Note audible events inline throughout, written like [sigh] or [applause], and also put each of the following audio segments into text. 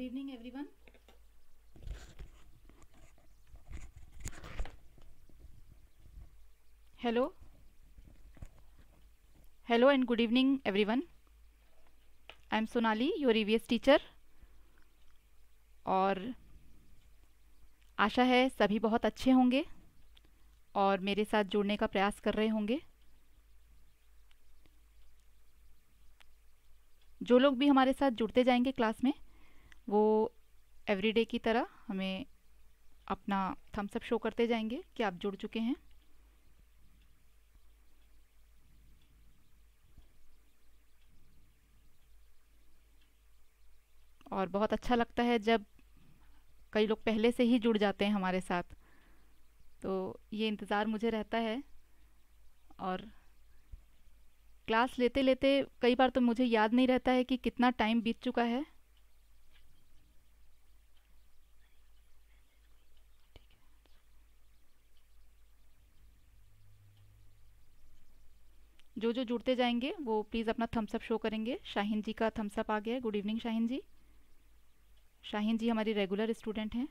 Good evening everyone hello hello and good evening everyone I am Sonali your EVS teacher और आशा है सभी बहुत अच्छे होंगे और मेरे साथ जुड़ने का प्रयास कर रहे होंगे जो लोग भी हमारे साथ जुड़ते जाएंगे क्लास में वो एवरीडे की तरह हमें अपना थम्सअप शो करते जाएंगे कि आप जुड़ चुके हैं और बहुत अच्छा लगता है जब कई लोग पहले से ही जुड़ जाते हैं हमारे साथ तो ये इंतज़ार मुझे रहता है और क्लास लेते लेते कई बार तो मुझे याद नहीं रहता है कि कितना टाइम बीत चुका है जो जो जुड़ते जाएंगे वो प्लीज़ अपना थम्सअप शो करेंगे शाहिन जी का थम्सअप आ गया है गुड इवनिंग शाहिन जी शाहिन जी हमारी रेगुलर स्टूडेंट हैं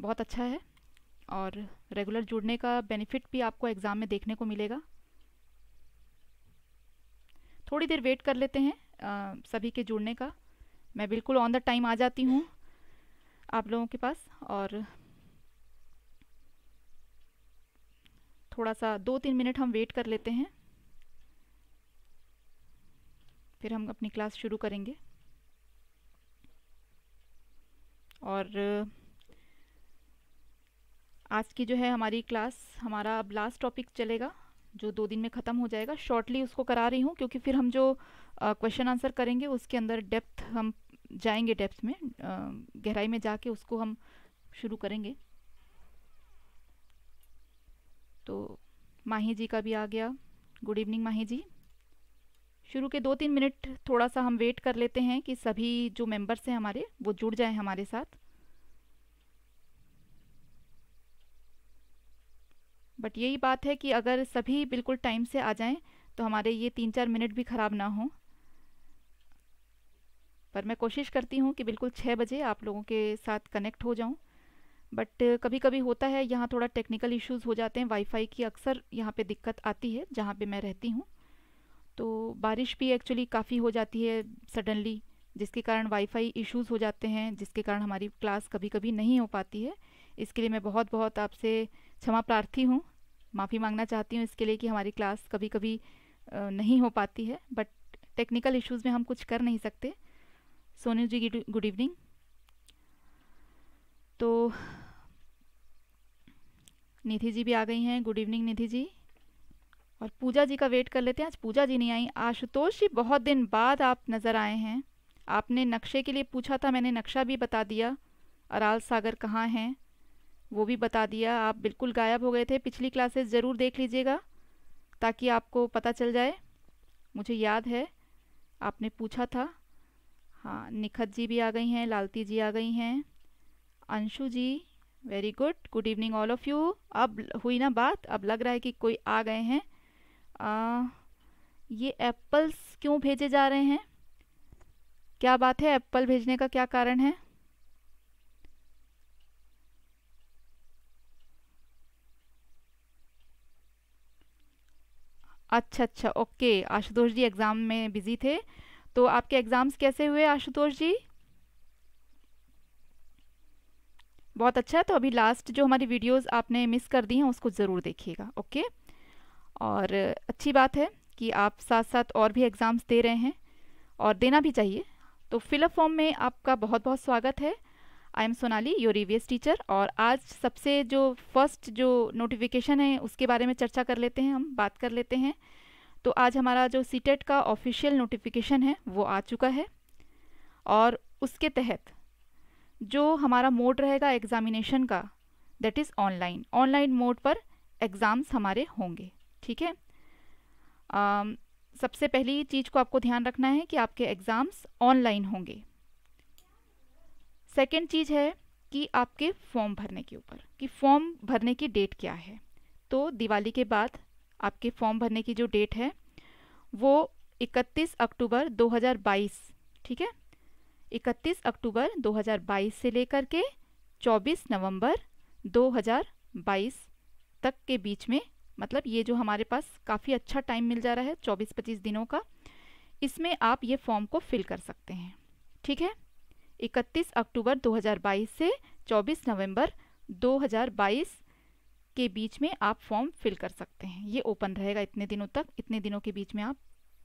बहुत अच्छा है और रेगुलर जुड़ने का बेनिफिट भी आपको एग्ज़ाम में देखने को मिलेगा थोड़ी देर वेट कर लेते हैं आ, सभी के जुड़ने का मैं बिल्कुल ऑन द टाइम आ जाती हूँ आप लोगों के पास और थोड़ा सा दो तीन मिनट हम वेट कर लेते हैं फिर हम अपनी क्लास शुरू करेंगे और आज की जो है हमारी क्लास हमारा अब लास्ट टॉपिक चलेगा जो दो दिन में ख़त्म हो जाएगा शॉर्टली उसको करा रही हूँ क्योंकि फिर हम जो क्वेश्चन आंसर करेंगे उसके अंदर डेप्थ हम जाएंगे डेप्थ में गहराई में जाके उसको हम शुरू करेंगे तो माही जी का भी आ गया गुड इवनिंग माही जी शुरू के दो तीन मिनट थोड़ा सा हम वेट कर लेते हैं कि सभी जो मेंबर्स हैं हमारे वो जुड़ जाएं हमारे साथ बट यही बात है कि अगर सभी बिल्कुल टाइम से आ जाएं तो हमारे ये तीन चार मिनट भी ख़राब ना हो पर मैं कोशिश करती हूँ कि बिल्कुल छः बजे आप लोगों के साथ कनेक्ट हो जाऊँ बट कभी कभी होता है यहाँ थोड़ा टेक्निकल इश्यूज़ हो जाते हैं वाईफाई की अक्सर यहाँ पे दिक्कत आती है जहाँ पे मैं रहती हूँ तो बारिश भी एक्चुअली काफ़ी हो जाती है सडनली जिसके कारण वाईफाई इश्यूज़ हो जाते हैं जिसके कारण हमारी क्लास कभी कभी नहीं हो पाती है इसके लिए मैं बहुत बहुत आपसे क्षमा प्रार्थी हूँ माफ़ी मांगना चाहती हूँ इसके लिए कि हमारी क्लास कभी कभी नहीं हो पाती है बट टेक्निकल इश्यूज़ में हम कुछ कर नहीं सकते सोनू जी गुड इवनिंग तो निधि जी भी आ गई हैं गुड इवनिंग निधि जी और पूजा जी का वेट कर लेते हैं आज पूजा जी नहीं आई आशुतोष जी बहुत दिन बाद आप नज़र आए हैं आपने नक्शे के लिए पूछा था मैंने नक्शा भी बता दिया अराल सागर कहाँ हैं वो भी बता दिया आप बिल्कुल गायब हो गए थे पिछली क्लासेस ज़रूर देख लीजिएगा ताकि आपको पता चल जाए मुझे याद है आपने पूछा था हाँ निखत जी भी आ गई हैं लालती जी आ गई हैं Anshu ji very good good evening all of you अब हुई ना बात अब लग रहा है कि कोई आ गए हैं आ, ये एप्पल्स क्यों भेजे जा रहे हैं क्या बात है एप्पल भेजने का क्या कारण है अच्छा अच्छा ओके आशुतोष जी एग्ज़ाम में बिज़ी थे तो आपके एग्ज़ाम्स कैसे हुए आशुतोष जी बहुत अच्छा है तो अभी लास्ट जो हमारी वीडियोस आपने मिस कर दी हैं उसको ज़रूर देखिएगा ओके और अच्छी बात है कि आप साथ साथ और भी एग्ज़ाम्स दे रहे हैं और देना भी चाहिए तो फिलअप फॉर्म में आपका बहुत बहुत स्वागत है I am Sonali your EVS teacher और आज सबसे जो फर्स्ट जो नोटिफिकेशन है उसके बारे में चर्चा कर लेते हैं हम बात कर लेते हैं तो आज हमारा जो सी e का ऑफिशियल नोटिफिकेशन है वो आ चुका है और उसके तहत जो हमारा मोड रहेगा एग्ज़ामिनेशन का that is online online mode पर एग्ज़ाम्स हमारे होंगे ठीक है um, सबसे पहली चीज़ को आपको ध्यान रखना है कि आपके एग्ज़ाम्स ऑनलाइन होंगे सेकेंड चीज़ है कि आपके फॉर्म भरने के ऊपर कि फॉर्म भरने की डेट क्या है तो दिवाली के बाद आपके फॉर्म भरने की जो डेट है वो 31 अक्टूबर 2022 ठीक है 31 अक्टूबर 2022 से लेकर के 24 नवंबर 2022 तक के बीच में मतलब ये जो हमारे पास काफ़ी अच्छा टाइम मिल जा रहा है चौबीस पच्चीस दिनों का इसमें आप ये फॉर्म को फिल कर सकते हैं ठीक है 31 अक्टूबर 2022 से 24 नवंबर 2022 के बीच में आप फॉर्म फिल कर सकते हैं ये ओपन रहेगा इतने दिनों तक इतने दिनों के बीच में आप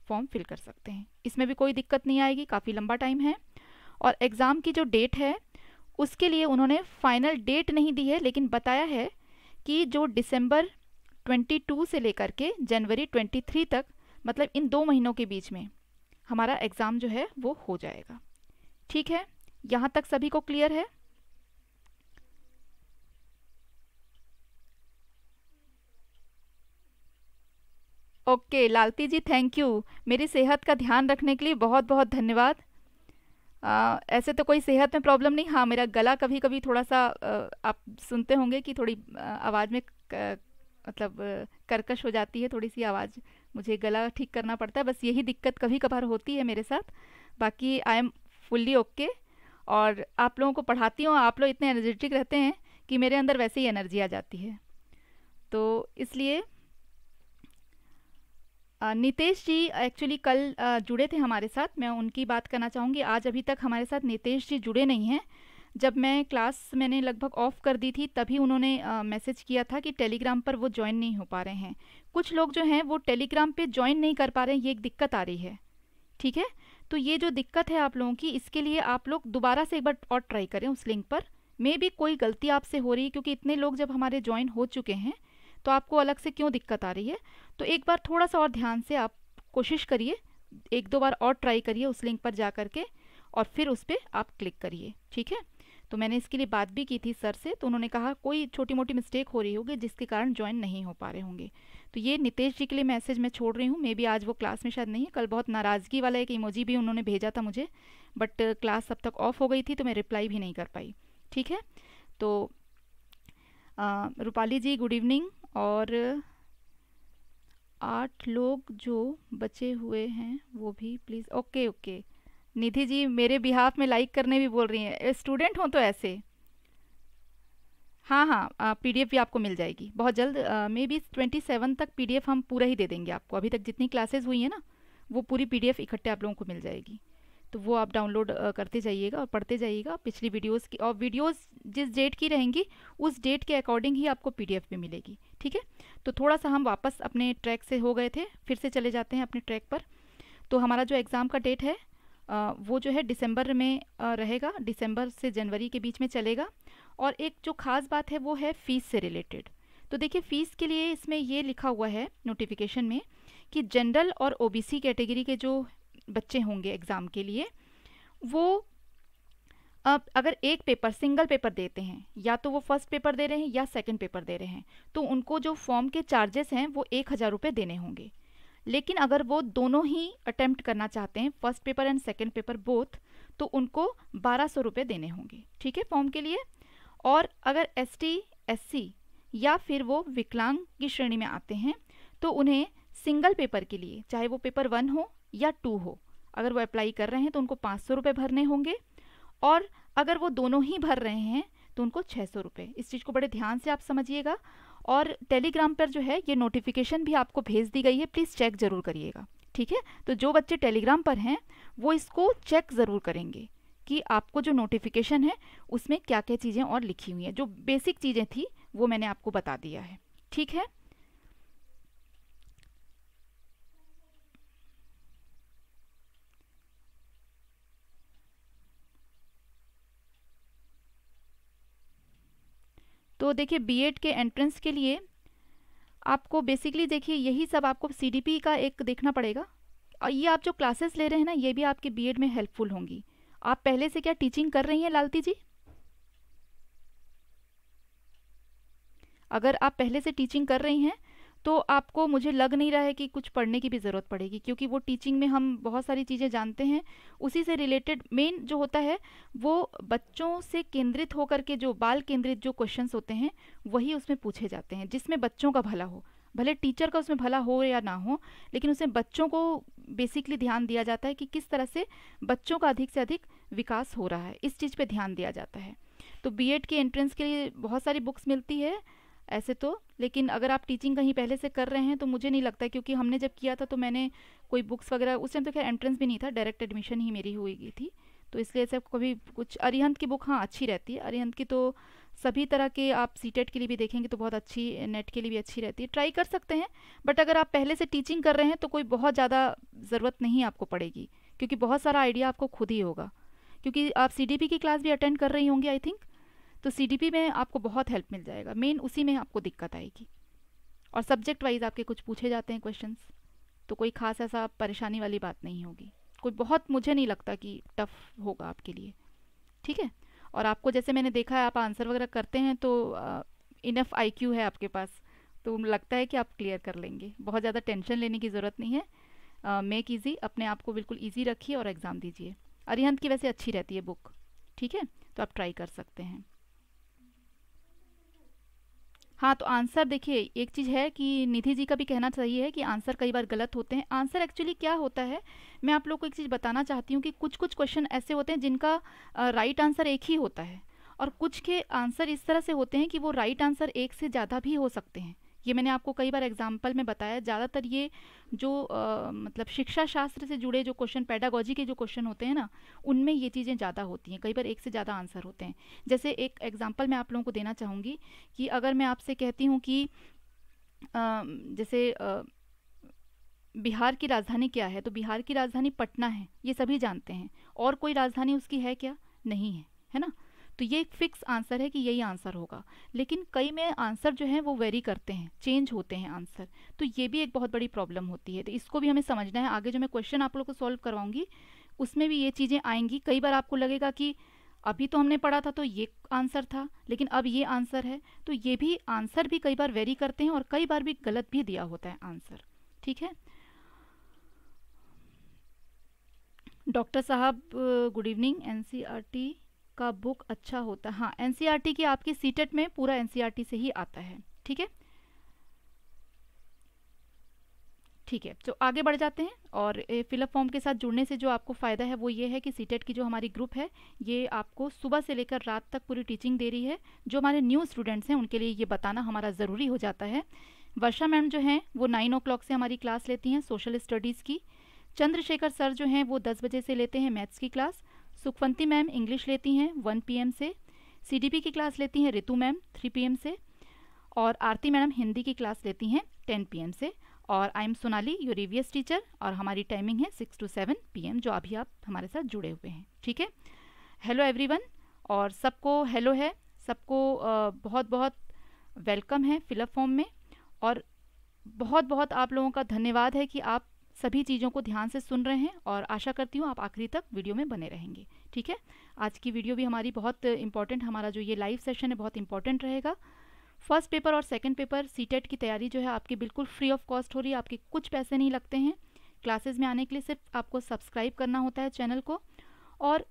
फॉर्म फिल कर सकते हैं इसमें भी कोई दिक्कत नहीं आएगी काफ़ी लंबा टाइम है और एग्ज़ाम की जो डेट है उसके लिए उन्होंने फाइनल डेट नहीं दी है लेकिन बताया है कि जो दिसंबर 22 से लेकर के जनवरी 23 तक मतलब इन दो महीनों के बीच में हमारा एग्ज़ाम जो है वो हो जाएगा ठीक है यहाँ तक सभी को क्लियर है okay okay, Lalti ji thank you मेरी सेहत का ध्यान रखने के लिए बहुत बहुत धन्यवाद आ, ऐसे तो कोई सेहत में प्रॉब्लम नहीं हाँ मेरा गला कभी कभी थोड़ा सा आ, आप सुनते होंगे कि थोड़ी आवाज़ में मतलब करकश हो जाती है थोड़ी सी आवाज़ मुझे गला ठीक करना पड़ता है बस यही दिक्कत कभी कभार होती है मेरे साथ बाकी आई एम फुल्ली ओके और आप लोगों को पढ़ाती हूँ आप लोग इतने एनर्जेटिक रहते हैं कि मेरे अंदर वैसे ही एनर्जी आ जाती है तो इसलिए नितेश जी एक्चुअली कल जुड़े थे हमारे साथ मैं उनकी बात करना चाहूँगी आज अभी तक हमारे साथ नितेश जी जुड़े नहीं हैं जब मैं क्लास मैंने लगभग ऑफ़ कर दी थी तभी उन्होंने मैसेज किया था कि टेलीग्राम पर वो ज्वाइन नहीं हो पा रहे हैं कुछ लोग जो हैं वो टेलीग्राम पे ज्वाइन नहीं कर पा रहे हैं ये एक दिक्कत आ रही है ठीक है तो ये जो दिक्कत है आप लोगों की इसके लिए आप लोग दोबारा से एक बार और ट्राई करें उस लिंक पर मे भी कोई गलती आपसे हो रही है क्योंकि इतने लोग जब हमारे ज्वाइन हो चुके हैं तो आपको अलग से क्यों दिक्कत आ रही है तो एक बार थोड़ा सा और ध्यान से आप कोशिश करिए एक दो बार और ट्राई करिए उस लिंक पर जा करके और फिर उस पर आप क्लिक करिए ठीक है तो मैंने इसके लिए बात भी की थी सर से तो उन्होंने कहा कोई छोटी मोटी मिस्टेक हो रही होगी जिसके कारण ज्वाइन नहीं हो पा रहे होंगे तो ये नितेश जी के लिए मैसेज मैं छोड़ रही हूँ मे बी आज वो क्लास में शायद नहीं है कल बहुत नाराज़गी वाला एक इमोजी भी उन्होंने भेजा था मुझे बट क्लास अब तक ऑफ हो गई थी तो मैं रिप्लाई भी नहीं कर पाई ठीक है तो रूपाली जी गुड इवनिंग और आठ लोग जो बचे हुए हैं वो भी please okay okay Nidhi ji मेरे बिहाफ में लाइक करने भी बोल रही हैं स्टूडेंट हों तो ऐसे हाँ हाँ पीडीएफ भी आपको मिल जाएगी बहुत जल्द मे बी ट्वेंटी सेवन तक पीडीएफ हम पूरा ही दे देंगे आपको अभी तक जितनी क्लासेस हुई हैं ना वो पूरी पीडीएफ इकट्ठे आप लोगों को मिल जाएगी तो वो आप डाउनलोड करते जाइएगा और पढ़ते जाइएगा पिछली वीडियोस की और वीडियोस जिस डेट की रहेंगी उस डेट के अकॉर्डिंग ही आपको पीडीएफ भी मिलेगी ठीक है तो थोड़ा सा हम वापस अपने ट्रैक से हो गए थे फिर से चले जाते हैं अपने ट्रैक पर तो हमारा जो एग्ज़ाम का डेट है वो जो है दिसंबर में रहेगा दिसंबर से जनवरी के बीच में चलेगा और एक जो ख़ास बात है वो है फ़ीस से रिलेटेड तो देखिए फ़ीस के लिए इसमें ये लिखा हुआ है नोटिफिकेशन में कि जनरल और ओबीसी कैटेगरी के जो बच्चे होंगे एग्ज़ाम के लिए वो अब अगर एक पेपर सिंगल पेपर देते हैं या तो वो फर्स्ट पेपर दे रहे हैं या सेकंड पेपर दे रहे हैं तो उनको जो फॉर्म के चार्जेस हैं वो एक हज़ार रुपये देने होंगे लेकिन अगर वो दोनों ही अटेम्प्ट करना चाहते हैं first paper and second paper both तो उनको बारह सौ रुपये देने होंगे ठीक है फॉर्म के लिए और अगर एस टी एस सी या फिर वो विकलांग की श्रेणी में आते हैं तो उन्हें सिंगल पेपर के लिए चाहे वो पेपर वन हो या टू हो अगर वो अप्लाई कर रहे हैं तो उनको पाँच सौ रुपये भरने होंगे और अगर वो दोनों ही भर रहे हैं तो उनको छः सौ रुपये इस चीज़ को बड़े ध्यान से आप समझिएगा और टेलीग्राम पर जो है ये नोटिफिकेशन भी आपको भेज दी गई है प्लीज़ चेक ज़रूर करिएगा ठीक है तो जो बच्चे टेलीग्राम पर हैं वो इसको चेक ज़रूर करेंगे कि आपको जो नोटिफिकेशन है उसमें क्या क्या चीज़ें और लिखी हुई हैं जो बेसिक चीज़ें थी वो मैंने आपको बता दिया है ठीक है तो देखिए बीएड के एंट्रेंस के लिए आपको बेसिकली देखिए यही सब आपको सीडीपी का एक देखना पड़ेगा और ये आप जो क्लासेस ले रहे हैं ना ये भी आपके बीएड में हेल्पफुल होंगी आप पहले से क्या टीचिंग कर रही हैं लालती जी अगर आप पहले से टीचिंग कर रही हैं तो आपको मुझे लग नहीं रहा है कि कुछ पढ़ने की भी ज़रूरत पड़ेगी क्योंकि वो टीचिंग में हम बहुत सारी चीज़ें जानते हैं उसी से रिलेटेड मेन जो होता है वो बच्चों से केंद्रित होकर के जो बाल केंद्रित जो क्वेश्चन होते हैं वही उसमें पूछे जाते हैं जिसमें बच्चों का भला हो भले टीचर का उसमें भला हो या ना हो लेकिन उसमें बच्चों को बेसिकली ध्यान दिया जाता है कि किस तरह से बच्चों का अधिक से अधिक विकास हो रहा है इस चीज़ पे ध्यान दिया जाता है तो बीएड के एंट्रेंस के लिए बहुत सारी बुक्स मिलती है ऐसे तो लेकिन अगर आप टीचिंग कहीं पहले से कर रहे हैं तो मुझे नहीं लगता क्योंकि हमने जब किया था तो मैंने कोई बुक्स वगैरह उस टाइम तो खैर एंट्रेंस भी नहीं था डायरेक्ट एडमिशन ही मेरी हुई थी तो इसलिए सब कभी कुछ अरिहंत की बुक हाँ अच्छी रहती है अरिहंत की तो सभी तरह के आप सी e के लिए भी देखेंगे तो बहुत अच्छी नेट के लिए भी अच्छी रहती है ट्राई कर सकते हैं बट अगर आप पहले से टीचिंग कर रहे हैं तो कोई बहुत ज़्यादा ज़रूरत नहीं आपको पड़ेगी क्योंकि बहुत सारा आइडिया आपको खुद ही होगा क्योंकि आप सी की क्लास भी अटेंड कर रही होंगी आई थिंक तो सी में आपको बहुत हेल्प मिल जाएगा मेन उसी में आपको दिक्कत आएगी और सब्जेक्ट वाइज आपके कुछ पूछे जाते हैं क्वेश्चन तो कोई खास ऐसा परेशानी वाली बात नहीं होगी कोई बहुत मुझे नहीं लगता कि टफ होगा आपके लिए ठीक है और आपको जैसे मैंने देखा है आप आंसर वगैरह करते हैं तो इनफ आई क्यू है आपके पास तो लगता है कि आप क्लियर कर लेंगे बहुत ज़्यादा टेंशन लेने की ज़रूरत नहीं है मेक ईजी अपने आप को बिल्कुल ईजी रखिए और एग्ज़ाम दीजिए अरिहंत की वैसे अच्छी रहती है बुक ठीक है तो आप ट्राई कर सकते हैं हाँ तो आंसर देखिए एक चीज़ है कि निधि जी का भी कहना चाहिए है कि आंसर कई बार गलत होते हैं आंसर एक्चुअली क्या होता है मैं आप लोग को एक चीज़ बताना चाहती हूँ कि कुछ कुछ क्वेश्चन ऐसे होते हैं जिनका राइट आंसर एक ही होता है और कुछ के आंसर इस तरह से होते हैं कि वो राइट आंसर एक से ज़्यादा भी हो सकते हैं ये मैंने आपको कई बार एग्जाम्पल में बताया ज़्यादातर ये जो आ, मतलब शिक्षा शास्त्र से जुड़े जो क्वेश्चन पैडागोजी के जो क्वेश्चन होते हैं ना उनमें ये चीज़ें ज़्यादा होती हैं कई बार एक से ज़्यादा आंसर होते हैं जैसे एक एग्जाम्पल मैं आप लोगों को देना चाहूँगी कि अगर मैं आपसे कहती हूँ कि आ, जैसे आ, बिहार की राजधानी क्या है तो बिहार की राजधानी पटना है ये सभी जानते हैं और कोई राजधानी उसकी है क्या नहीं है है ना तो ये एक फ़िक्स आंसर है कि यही आंसर होगा लेकिन कई में आंसर जो है वो वेरी करते हैं चेंज होते हैं आंसर तो ये भी एक बहुत बड़ी प्रॉब्लम होती है तो इसको भी हमें समझना है आगे जो मैं क्वेश्चन आप लोग को सॉल्व करवाऊंगी उसमें भी ये चीज़ें आएंगी कई बार आपको लगेगा कि अभी तो हमने पढ़ा था तो ये आंसर था लेकिन अब ये आंसर है तो ये भी आंसर भी कई बार वेरी करते हैं और कई बार भी गलत भी दिया होता है आंसर ठीक है डॉक्टर साहब गुड इवनिंग एनसीईआरटी आपका बुक अच्छा होता हाँ एन e की आपकी सीटेट e में पूरा एन e से ही आता है ठीक है ठीक है तो आगे बढ़ जाते हैं और फिलअप फॉर्म के साथ जुड़ने से जो आपको फ़ायदा है वो ये है कि सीटेट की जो हमारी ग्रुप है ये आपको सुबह से लेकर रात तक पूरी टीचिंग दे रही है जो हमारे न्यू स्टूडेंट्स हैं उनके लिए ये बताना हमारा ज़रूरी हो जाता है वर्षा मैम जो हैं वो नाइन ओ से हमारी क्लास लेती हैं सोशल स्टडीज़ की चंद्रशेखर सर जो हैं वो दस बजे से लेते हैं मैथ्स की क्लास सुखवंती मैम इंग्लिश लेती हैं वन पी से सी की क्लास लेती हैं रितु मैम थ्री पी से और आरती मैडम हिंदी की क्लास लेती हैं टेन पी से और I am Sonali your EVS teacher और हमारी टाइमिंग है सिक्स टू सेवन पी जो अभी आप हमारे साथ जुड़े हुए हैं ठीक है हेलो एवरीवन और सबको हेलो है सबको बहुत बहुत वेलकम है फिलअप फॉर्म में और बहुत बहुत आप लोगों का धन्यवाद है कि आप सभी चीज़ों को ध्यान से सुन रहे हैं और आशा करती हूँ आप आखिरी तक वीडियो में बने रहेंगे ठीक है आज की वीडियो भी हमारी बहुत इंपॉर्टेंट हमारा जो ये लाइव सेशन है बहुत इंपॉर्टेंट रहेगा फर्स्ट पेपर और सेकेंड पेपर सीटेट की तैयारी जो है आपकी बिल्कुल फ्री ऑफ कॉस्ट हो रही है आपके कुछ पैसे नहीं लगते हैं क्लासेज में आने के लिए सिर्फ आपको सब्सक्राइब करना होता है चैनल को और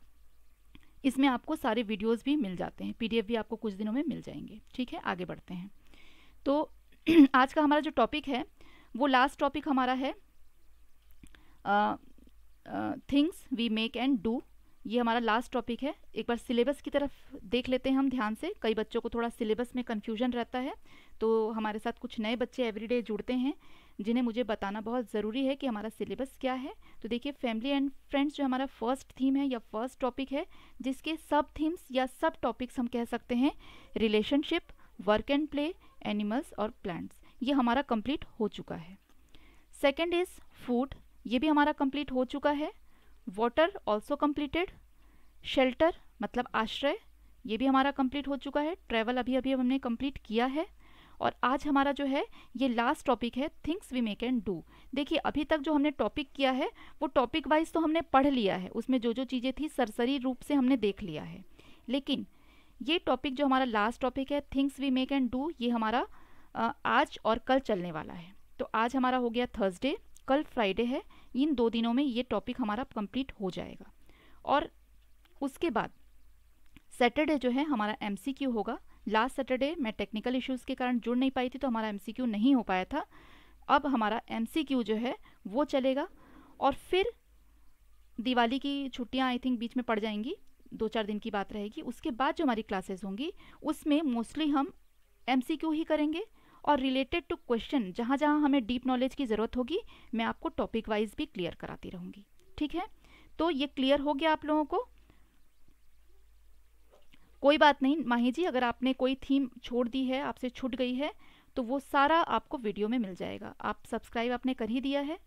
इसमें आपको सारे वीडियोस भी मिल जाते हैं पीडीएफ भी आपको कुछ दिनों में मिल जाएंगे ठीक है आगे बढ़ते हैं तो [clears throat] आज का हमारा जो टॉपिक है वो लास्ट टॉपिक हमारा है things we make and do ये हमारा लास्ट टॉपिक है एक बार सिलेबस की तरफ देख लेते हैं हम ध्यान से कई बच्चों को थोड़ा सिलेबस में कन्फ्यूजन रहता है तो हमारे साथ कुछ नए बच्चे एवरीडे जुड़ते हैं जिन्हें मुझे बताना बहुत ज़रूरी है कि हमारा सिलेबस क्या है तो देखिए फैमिली एंड फ्रेंड्स जो हमारा फर्स्ट थीम है या फर्स्ट टॉपिक है जिसके सब थीम्स या सब टॉपिक्स हम कह सकते हैं relationship work and play animals और प्लांट्स ये हमारा कंप्लीट हो चुका है सेकेंड इज़ फूड ये भी हमारा कंप्लीट हो चुका है वाटर ऑल्सो कम्प्लीटेड शेल्टर मतलब आश्रय ये भी हमारा कंप्लीट हो चुका है ट्रैवल अभी अभी हमने कंप्लीट किया है और आज हमारा जो है ये लास्ट टॉपिक है things we make and do देखिए अभी तक जो हमने टॉपिक किया है वो टॉपिक वाइज तो हमने पढ़ लिया है उसमें जो जो चीज़ें थी सरसरी रूप से हमने देख लिया है लेकिन ये टॉपिक जो हमारा लास्ट टॉपिक है things we make and do ये हमारा आज और कल चलने वाला है तो आज हमारा हो गया थर्सडे कल फ्राइडे है इन दो दिनों में ये टॉपिक हमारा कंप्लीट हो जाएगा और उसके बाद सैटरडे जो है हमारा एम होगा लास्ट सैटरडे मैं टेक्निकल इश्यूज़ के कारण जुड़ नहीं पाई थी तो हमारा एम नहीं हो पाया था अब हमारा एम जो है वो चलेगा और फिर दिवाली की छुट्टियाँ आई थिंक बीच में पड़ जाएंगी दो चार दिन की बात रहेगी उसके बाद जो हमारी क्लासेस होंगी उसमें मोस्टली हम एम ही करेंगे और रिलेटेड टू क्वेश्चन जहाँ जहाँ हमें डीप नॉलेज की ज़रूरत होगी मैं आपको टॉपिक वाइज भी क्लियर कराती रहूँगी ठीक है तो ये क्लियर हो गया आप लोगों को कोई बात नहीं माही जी अगर आपने कोई थीम छोड़ दी है आपसे छूट गई है तो वो सारा आपको वीडियो में मिल जाएगा आप सब्सक्राइब आपने कर ही दिया है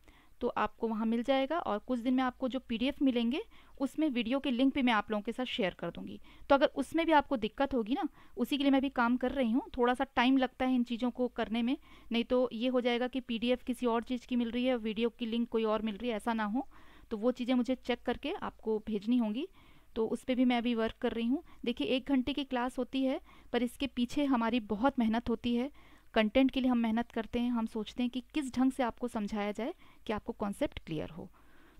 तो आपको वहाँ मिल जाएगा और कुछ दिन में आपको जो पी मिलेंगे उसमें वीडियो के लिंक भी मैं आप लोगों के साथ शेयर कर दूँगी तो अगर उसमें भी आपको दिक्कत होगी ना उसी के लिए मैं भी काम कर रही हूँ थोड़ा सा टाइम लगता है इन चीज़ों को करने में नहीं तो ये हो जाएगा कि पी किसी और चीज़ की मिल रही है वीडियो की लिंक कोई और मिल रही है ऐसा ना हो तो वो चीज़ें मुझे चेक करके आपको भेजनी होंगी तो उस पर भी मैं अभी वर्क कर रही हूँ देखिए एक घंटे की क्लास होती है पर इसके पीछे हमारी बहुत मेहनत होती है कंटेंट के लिए हम मेहनत करते हैं हम सोचते हैं कि किस ढंग से आपको समझाया जाए कि आपको कॉन्सेप्ट क्लियर हो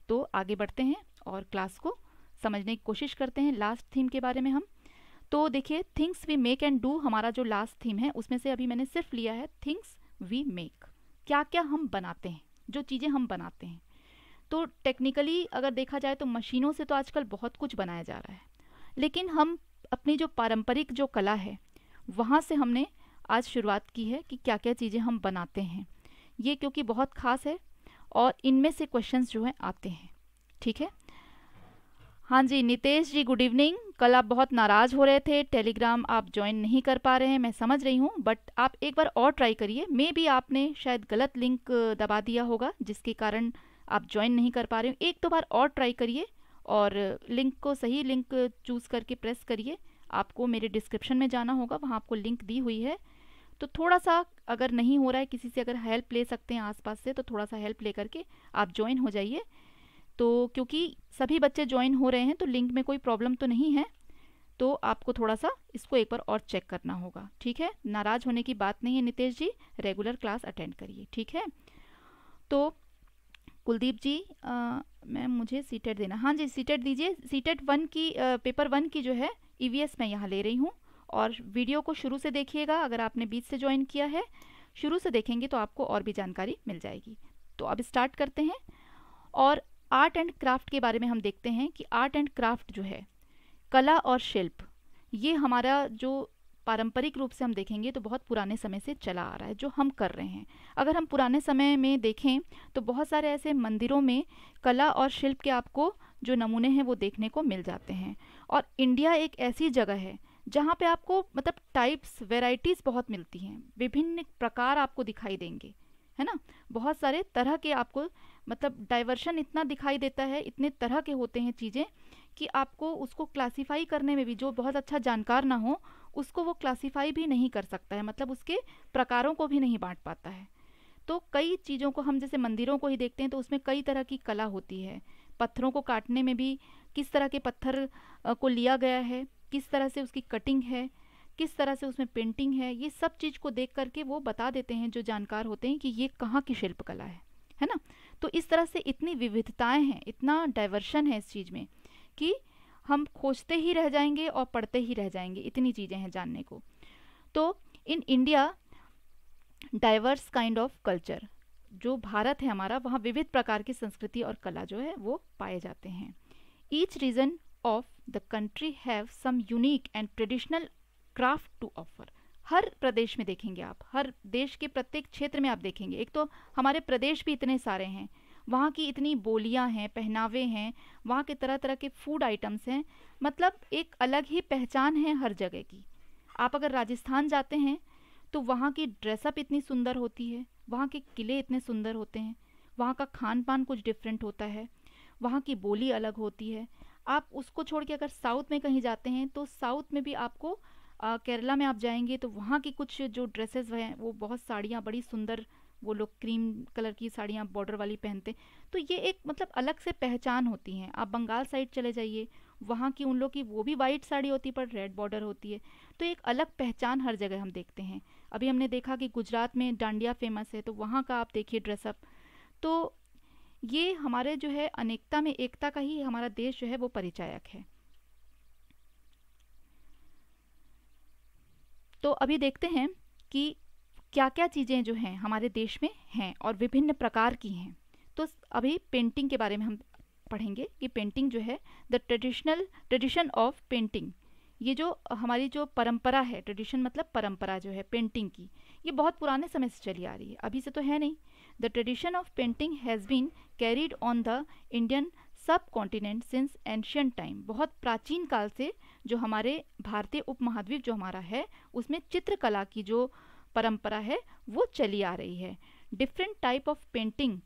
तो आगे बढ़ते हैं और क्लास को समझने की कोशिश करते हैं लास्ट थीम के बारे में हम तो देखिए things we make and do हमारा जो लास्ट थीम है उसमें से अभी मैंने सिर्फ लिया है थिंग्स वी मेक क्या क्या हम बनाते हैं जो चीज़ें हम बनाते हैं तो टेक्निकली अगर देखा जाए तो मशीनों से तो आजकल बहुत कुछ बनाया जा रहा है लेकिन हम अपनी जो पारंपरिक जो कला है वहाँ से हमने आज शुरुआत की है कि क्या क्या चीज़ें हम बनाते हैं ये क्योंकि बहुत ख़ास है और इनमें से क्वेश्चंस जो हैं आते हैं ठीक है हाँ जी नितेश जी गुड इवनिंग कल आप बहुत नाराज़ हो रहे थे टेलीग्राम आप ज्वाइन नहीं कर पा रहे हैं मैं समझ रही हूँ बट आप एक बार और ट्राई करिए मे भी आपने शायद गलत लिंक दबा दिया होगा जिसके कारण आप ज्वाइन नहीं कर पा रहे हो एक दो तो बार और ट्राई करिए और लिंक को सही लिंक चूज़ करके प्रेस करिए आपको मेरे डिस्क्रिप्शन में जाना होगा वहाँ आपको लिंक दी हुई है तो थोड़ा सा अगर नहीं हो रहा है किसी से अगर हेल्प ले सकते हैं आसपास से तो थोड़ा सा हेल्प ले करके आप ज्वाइन हो जाइए तो क्योंकि सभी बच्चे ज्वाइन हो रहे हैं तो लिंक में कोई प्रॉब्लम तो नहीं है तो आपको थोड़ा सा इसको एक बार और चेक करना होगा ठीक है नाराज़ होने की बात नहीं है Nitesh ji regular class attend करिए ठीक है तो कुलदीप जी मैम मुझे सीटेट देना हाँ जी सीटेट दीजिए सीटेट वन की आ, पेपर वन की जो है ई e में यहाँ ले रही हूँ और वीडियो को शुरू से देखिएगा अगर आपने बीच से ज्वाइन किया है शुरू से देखेंगे तो आपको और भी जानकारी मिल जाएगी तो अब स्टार्ट करते हैं और आर्ट एंड क्राफ्ट के बारे में हम देखते हैं कि आर्ट एंड क्राफ्ट जो है कला और शिल्प ये हमारा जो पारंपरिक रूप से हम देखेंगे तो बहुत पुराने समय से चला आ रहा है जो हम कर रहे हैं अगर हम पुराने समय में देखें तो बहुत सारे ऐसे मंदिरों में कला और शिल्प के आपको जो नमूने हैं वो देखने को मिल जाते हैं और इंडिया एक ऐसी जगह है जहाँ पे आपको मतलब टाइप्स वेराइटीज़ बहुत मिलती हैं विभिन्न प्रकार आपको दिखाई देंगे है ना बहुत सारे तरह के आपको मतलब डाइवर्शन इतना दिखाई देता है इतने तरह के होते हैं चीज़ें कि आपको उसको क्लासिफाई करने में भी जो बहुत अच्छा जानकार ना हो उसको वो क्लासिफाई भी नहीं कर सकता है मतलब उसके प्रकारों को भी नहीं बांट पाता है तो कई चीज़ों को हम जैसे मंदिरों को ही देखते हैं तो उसमें कई तरह की कला होती है पत्थरों को काटने में भी किस तरह के पत्थर को लिया गया है किस तरह से उसकी कटिंग है किस तरह से उसमें पेंटिंग है ये सब चीज़ को देख करके वो बता देते हैं जो जानकार होते हैं कि ये कहाँ की शिल्पकला है है ना तो इस तरह से इतनी विविधताएं हैं इतना डाइवर्शन है इस चीज़ में कि हम खोजते ही रह जाएंगे और पढ़ते ही रह जाएंगे इतनी चीज़ें हैं जानने को तो in India diverse kind of culture जो भारत है हमारा वहाँ विविध प्रकार की संस्कृति और कला जो है वो पाए जाते हैं each region of the country have some unique and traditional craft to offer हर प्रदेश में देखेंगे आप हर देश के प्रत्येक क्षेत्र में आप देखेंगे एक तो हमारे प्रदेश भी इतने सारे हैं वहाँ की इतनी बोलियाँ हैं पहनावे हैं वहाँ के तरह तरह के फूड आइटम्स हैं मतलब एक अलग ही पहचान है हर जगह की आप अगर राजस्थान जाते हैं तो वहाँ की ड्रेसअप इतनी सुंदर होती है वहाँ के किले इतने सुंदर होते हैं वहाँ का खान पान कुछ डिफरेंट होता है वहाँ की बोली अलग होती है आप उसको छोड़ के अगर साउथ में कहीं जाते हैं तो साउथ में भी आपको आ, केरला में आप जाएंगे तो वहाँ की कुछ जो ड्रेसेस हैं वो बहुत साड़ियाँ बड़ी सुंदर वो लोग क्रीम कलर की साड़ियाँ बॉर्डर वाली पहनते तो ये एक मतलब अलग से पहचान होती हैं आप बंगाल साइड चले जाइए वहाँ की उन लोग की वो भी वाइट साड़ी होती है पर रेड बॉर्डर होती है तो एक अलग पहचान हर जगह हम देखते हैं अभी हमने देखा कि गुजरात में डांडिया फेमस है तो वहाँ का आप देखिए ड्रेसअप तो ये हमारे जो है अनेकता में एकता का ही हमारा देश जो है वो परिचायक है तो अभी देखते हैं कि क्या क्या चीज़ें जो हैं हमारे देश में हैं और विभिन्न प्रकार की हैं तो अभी पेंटिंग के बारे में हम पढ़ेंगे कि पेंटिंग जो है the traditional tradition of painting ये जो हमारी जो परंपरा है ट्रेडिशन मतलब परंपरा जो है पेंटिंग की ये बहुत पुराने समय से चली आ रही है अभी से तो है नहीं The tradition of painting has been carried on the Indian continent since ancient time बहुत प्राचीन काल से जो हमारे भारतीय उपमहाद्वीप जो हमारा है उसमें चित्रकला की जो परंपरा है वो चली आ रही है different type of painting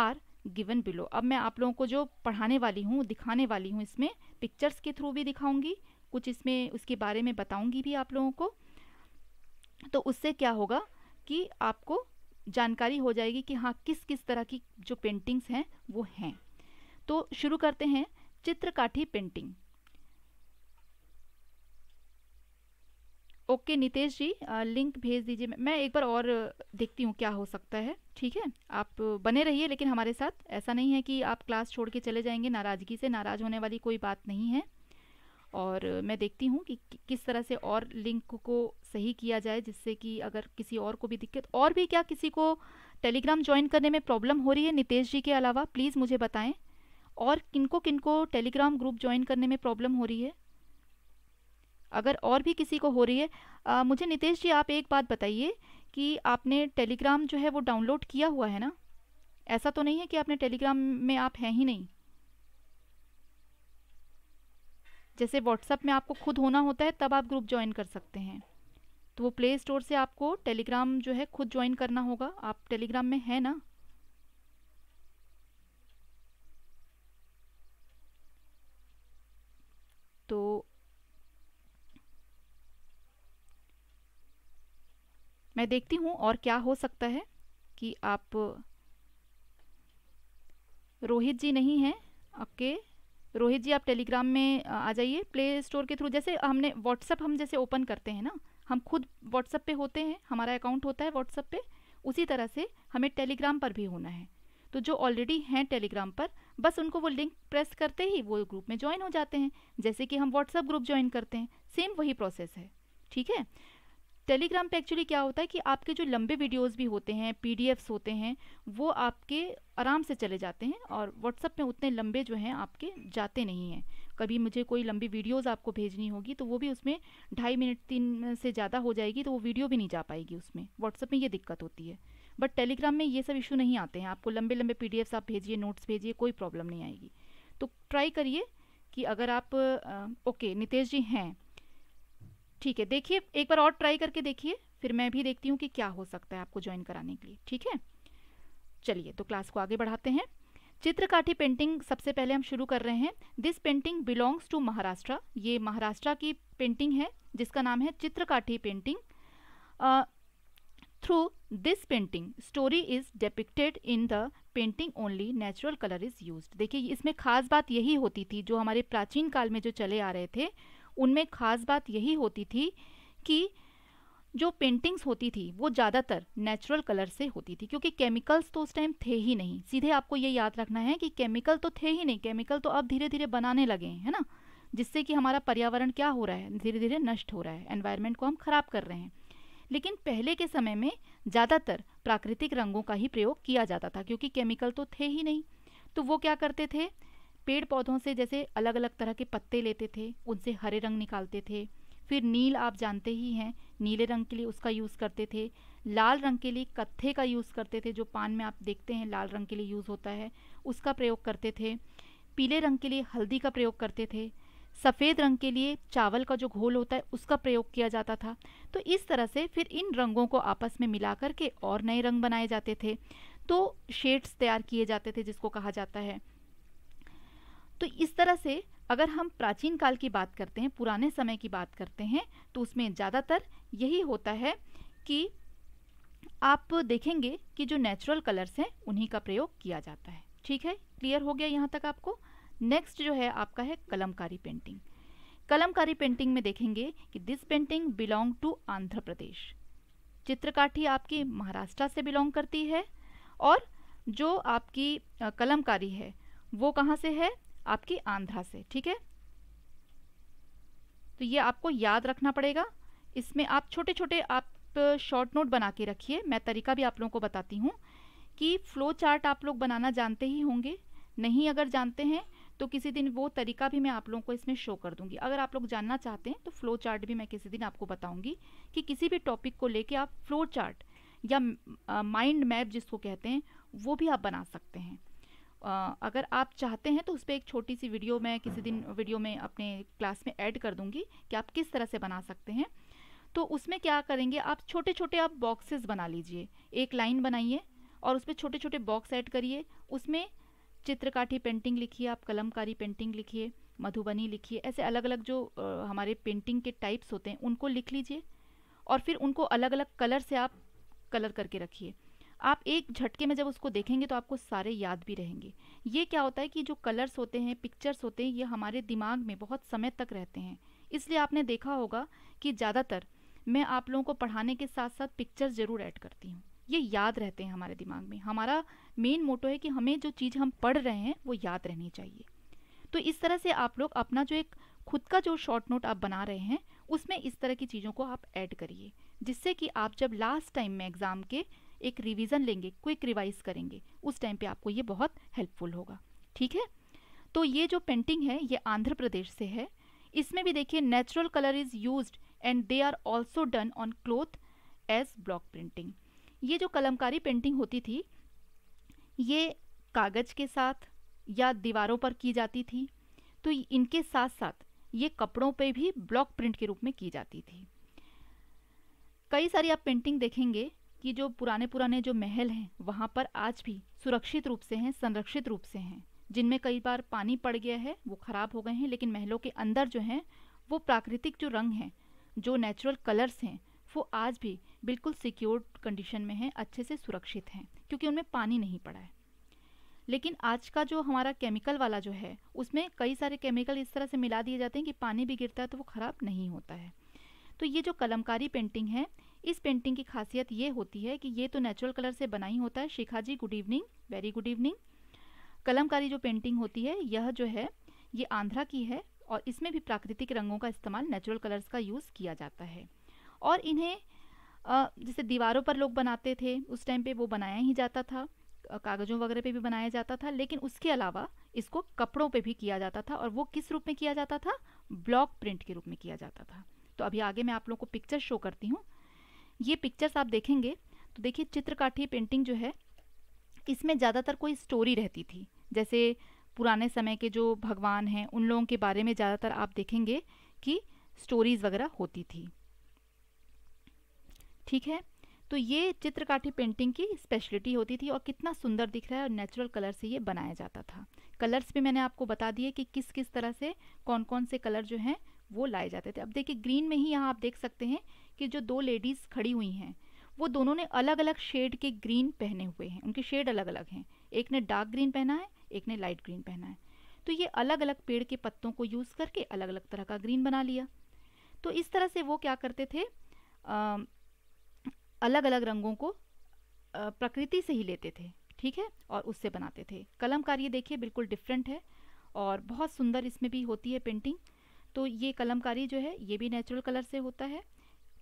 are given below अब मैं आप लोगों को जो पढ़ाने वाली हूँ दिखाने वाली हूँ इसमें पिक्चर्स के थ्रू भी दिखाऊंगी कुछ इसमें उसके बारे में बताऊंगी भी आप लोगों को तो उससे क्या होगा कि आपको जानकारी हो जाएगी कि हाँ किस किस तरह की जो पेंटिंग्स हैं वो हैं तो शुरू करते हैं Chitrakathi painting okay Nitesh ji link भेज दीजिए मैं एक बार और देखती हूँ क्या हो सकता है ठीक है आप बने रहिए लेकिन हमारे साथ ऐसा नहीं है कि आप क्लास छोड़ के चले जाएंगे नाराज़गी से नाराज़ होने वाली कोई बात नहीं है और मैं देखती हूँ कि किस तरह से और लिंक को सही किया जाए जिससे कि अगर किसी और को भी दिक्कत और भी क्या किसी को टेलीग्राम ज्वाइन करने में प्रॉब्लम हो रही है नितेश जी के अलावा प्लीज़ मुझे बताएं और किनको किनको टेलीग्राम ग्रुप ज्वाइन करने में प्रॉब्लम हो रही है अगर और भी किसी को हो रही है आ, मुझे नितेश जी आप एक बात बताइए कि आपने टेलीग्राम जो है वो डाउनलोड किया हुआ है ना ऐसा तो नहीं है कि आपने टेलीग्राम में आप हैं ही नहीं जैसे व्हाट्सएप में आपको खुद होना होता है तब आप ग्रुप ज्वाइन कर सकते हैं तो वो प्ले स्टोर से आपको टेलीग्राम जो है खुद ज्वाइन करना होगा आप टेलीग्राम में है ना तो मैं देखती हूँ और क्या हो सकता है कि आप रोहित जी नहीं हैं आपके रोहित जी आप टेलीग्राम में आ जाइए प्ले स्टोर के थ्रू जैसे हमने व्हाट्सअप हम जैसे ओपन करते हैं ना हम खुद व्हाट्सअप पे होते हैं हमारा अकाउंट होता है व्हाट्सअप पे उसी तरह से हमें टेलीग्राम पर भी होना है तो जो ऑलरेडी हैं टेलीग्राम पर बस उनको वो लिंक प्रेस करते ही वो ग्रुप में ज्वाइन हो जाते हैं जैसे कि हम व्हाट्सअप ग्रुप ज्वाइन करते हैं सेम वही प्रोसेस है ठीक है टेलीग्राम पे एक्चुअली क्या होता है कि आपके जो लंबे वीडियोस भी होते हैं पीडीएफ्स होते हैं वो आपके आराम से चले जाते हैं और व्हाट्सअप में उतने लंबे जो हैं आपके जाते नहीं हैं कभी मुझे कोई लंबी वीडियोस आपको भेजनी होगी तो वो भी उसमें ढाई मिनट तीन से ज़्यादा हो जाएगी तो वो वीडियो भी नहीं जा पाएगी उसमें व्हाट्सअप में ये दिक्कत होती है बट टेलीग्राम में ये सब इशू नहीं आते हैं आपको लंबे लंबे पी आप भेजिए नोट्स भेजिए कोई प्रॉब्लम नहीं आएगी तो ट्राई करिए कि अगर आप ओके नितेश जी हैं ठीक है देखिए एक बार और ट्राई करके देखिए फिर मैं भी देखती हूँ कि क्या हो सकता है आपको ज्वाइन कराने के लिए ठीक है चलिए तो क्लास को आगे बढ़ाते हैं चित्रकाठी पेंटिंग सबसे पहले हम शुरू कर रहे हैं this painting belongs to Maharashtra ये महाराष्ट्र की पेंटिंग है जिसका नाम है Chitrakathi painting through this painting story is depicted in the painting only natural colour is use देखिए इसमें खास बात यही होती थी जो हमारे प्राचीन काल में जो चले आ रहे थे उनमें ख़ास बात यही होती थी कि जो पेंटिंग्स होती थी वो ज़्यादातर नेचुरल कलर से होती थी क्योंकि केमिकल्स तो उस टाइम थे ही नहीं सीधे आपको ये याद रखना है कि केमिकल तो थे ही नहीं केमिकल तो अब धीरे धीरे बनाने लगे हैं है ना जिससे कि हमारा पर्यावरण क्या हो रहा है धीरे धीरे नष्ट हो रहा है एनवायरनमेंट को हम ख़राब कर रहे हैं लेकिन पहले के समय में ज़्यादातर प्राकृतिक रंगों का ही प्रयोग किया जाता था क्योंकि केमिकल तो थे ही नहीं तो वो क्या करते थे पेड़ पौधों से जैसे अलग अलग तरह के पत्ते लेते थे उनसे हरे रंग निकालते थे फिर नील आप जानते ही हैं नीले रंग के लिए उसका यूज़ करते थे लाल रंग के लिए कत्थे का यूज़ करते थे जो पान में आप देखते हैं लाल रंग के लिए यूज़ होता है उसका प्रयोग करते थे पीले रंग के लिए हल्दी का प्रयोग करते थे सफ़ेद रंग के लिए चावल का जो घोल होता है उसका प्रयोग किया जाता था तो इस तरह से फिर इन रंगों को आपस में मिला करके और नए रंग बनाए जाते थे तो शेड्स तैयार किए जाते थे जिसको कहा जाता है तो इस तरह से अगर हम प्राचीन काल की बात करते हैं पुराने समय की बात करते हैं तो उसमें ज़्यादातर यही होता है कि आप देखेंगे कि जो नेचुरल कलर्स हैं उन्हीं का प्रयोग किया जाता है ठीक है क्लियर हो गया यहाँ तक आपको नेक्स्ट जो है आपका है कलमकारी पेंटिंग कलमकारी पेंटिंग में देखेंगे कि this painting belong to Andhra Pradesh Chitrakathi आपकी महाराष्ट्र से बिलोंग करती है और जो आपकी कलमकारी है वो कहाँ से है आपकी आंध्रा से ठीक है तो ये आपको याद रखना पड़ेगा इसमें आप छोटे छोटे आप शॉर्ट नोट बना के रखिए मैं तरीका भी आप लोगों को बताती हूँ कि फ्लो चार्ट आप लोग बनाना जानते ही होंगे नहीं अगर जानते हैं तो किसी दिन वो तरीका भी मैं आप लोगों को इसमें शो कर दूंगी अगर आप लोग जानना चाहते हैं तो फ्लो चार्ट भी मैं किसी दिन आपको बताऊंगी कि किसी भी टॉपिक को लेके आप फ्लो चार्ट या माइंड मैप जिसको कहते हैं वो भी आप बना सकते हैं अगर आप चाहते हैं तो उस पर एक छोटी सी वीडियो मैं किसी दिन वीडियो में अपने क्लास में ऐड कर दूंगी कि आप किस तरह से बना सकते हैं तो उसमें क्या करेंगे आप छोटे छोटे आप बॉक्सेस बना लीजिए एक लाइन बनाइए और उस पर छोटे छोटे बॉक्स ऐड करिए उसमें चित्रकाठी पेंटिंग लिखिए आप कलमकारी पेंटिंग लिखिए मधुबनी लिखिए ऐसे अलग अलग जो आ, हमारे पेंटिंग के टाइप्स होते हैं उनको लिख लीजिए और फिर उनको अलग अलग कलर से आप कलर करके रखिए आप एक झटके में जब उसको देखेंगे तो आपको सारे याद भी रहेंगे ये क्या होता है कि जो कलर्स होते हैं पिक्चर्स होते हैं ये हमारे दिमाग में बहुत समय तक रहते हैं इसलिए आपने देखा होगा कि ज़्यादातर मैं आप लोगों को पढ़ाने के साथ साथ पिक्चर्स ज़रूर ऐड करती हूँ ये याद रहते हैं हमारे दिमाग में हमारा मेन मोटो है कि हमें जो चीज़ हम पढ़ रहे हैं वो याद रहनी चाहिए तो इस तरह से आप लोग अपना जो एक खुद का जो शॉर्ट नोट आप बना रहे हैं उसमें इस तरह की चीज़ों को आप ऐड करिए जिससे कि आप जब लास्ट टाइम में एग्ज़ाम के एक रिवीजन लेंगे क्विक रिवाइज करेंगे उस टाइम पे आपको ये बहुत हेल्पफुल होगा ठीक है तो ये जो पेंटिंग है ये आंध्र प्रदेश से है इसमें भी देखिए natural colour is use and they are also done on cloth as block printing ये जो कलमकारी पेंटिंग होती थी ये कागज़ के साथ या दीवारों पर की जाती थी तो इनके साथ साथ ये कपड़ों पे भी ब्लॉक प्रिंट के रूप में की जाती थी कई सारी आप पेंटिंग देखेंगे कि जो पुराने पुराने जो महल हैं वहाँ पर आज भी सुरक्षित रूप से हैं संरक्षित रूप से हैं जिनमें कई बार पानी पड़ गया है वो ख़राब हो गए हैं लेकिन महलों के अंदर जो हैं वो प्राकृतिक जो रंग हैं जो नेचुरल कलर्स हैं वो आज भी बिल्कुल सिक्योर कंडीशन में हैं अच्छे से सुरक्षित हैं क्योंकि उनमें पानी नहीं पड़ा है लेकिन आज का जो हमारा केमिकल वाला जो है उसमें कई सारे केमिकल इस तरह से मिला दिए जाते हैं कि पानी भी गिरता है तो वो ख़राब नहीं होता है तो ये जो कलमकारी पेंटिंग है इस पेंटिंग की खासियत ये होती है कि ये तो नेचुरल कलर से बना ही होता है Shikha ji good evening very good evening Kalamkari जो पेंटिंग होती है यह जो है ये आंध्रा की है और इसमें भी प्राकृतिक रंगों का इस्तेमाल नेचुरल कलर्स का यूज़ किया जाता है और इन्हें जैसे दीवारों पर लोग बनाते थे उस टाइम पे वो बनाया ही जाता था कागज़ों वगैरह पे भी बनाया जाता था लेकिन उसके अलावा इसको कपड़ों पे भी किया जाता था और वो किस रूप में किया जाता था ब्लॉक प्रिंट के रूप में किया जाता था तो अभी आगे मैं आप लोग को पिक्चर शो करती हूँ ये पिक्चर्स आप देखेंगे तो देखिए चित्रकाठी पेंटिंग जो है इसमें ज़्यादातर कोई स्टोरी रहती थी जैसे पुराने समय के जो भगवान हैं उन लोगों के बारे में ज़्यादातर आप देखेंगे कि स्टोरीज़ वगैरह होती थी ठीक है तो ये चित्रकाठी पेंटिंग की स्पेशलिटी होती थी और कितना सुंदर दिख रहा है और नेचुरल कलर से ये बनाया जाता था कलर्स भी मैंने आपको बता दिए कि किस किस तरह से कौन कौन से कलर जो हैं वो लाए जाते थे अब देखिए ग्रीन में ही यहाँ आप देख सकते हैं कि जो दो लेडीज़ खड़ी हुई हैं वो दोनों ने अलग अलग शेड के ग्रीन पहने हुए हैं उनके शेड अलग अलग हैं एक ने डार्क ग्रीन पहना है एक ने लाइट ग्रीन पहना है तो ये अलग अलग पेड़ के पत्तों को यूज़ करके अलग अलग तरह का ग्रीन बना लिया तो इस तरह से वो क्या करते थे आ, अलग अलग रंगों को प्रकृति से ही लेते थे ठीक है और उससे बनाते थे कलमकारी देखिए बिल्कुल डिफरेंट है और बहुत सुंदर इसमें भी होती है पेंटिंग तो ये कलमकारी जो है ये भी नेचुरल कलर से होता है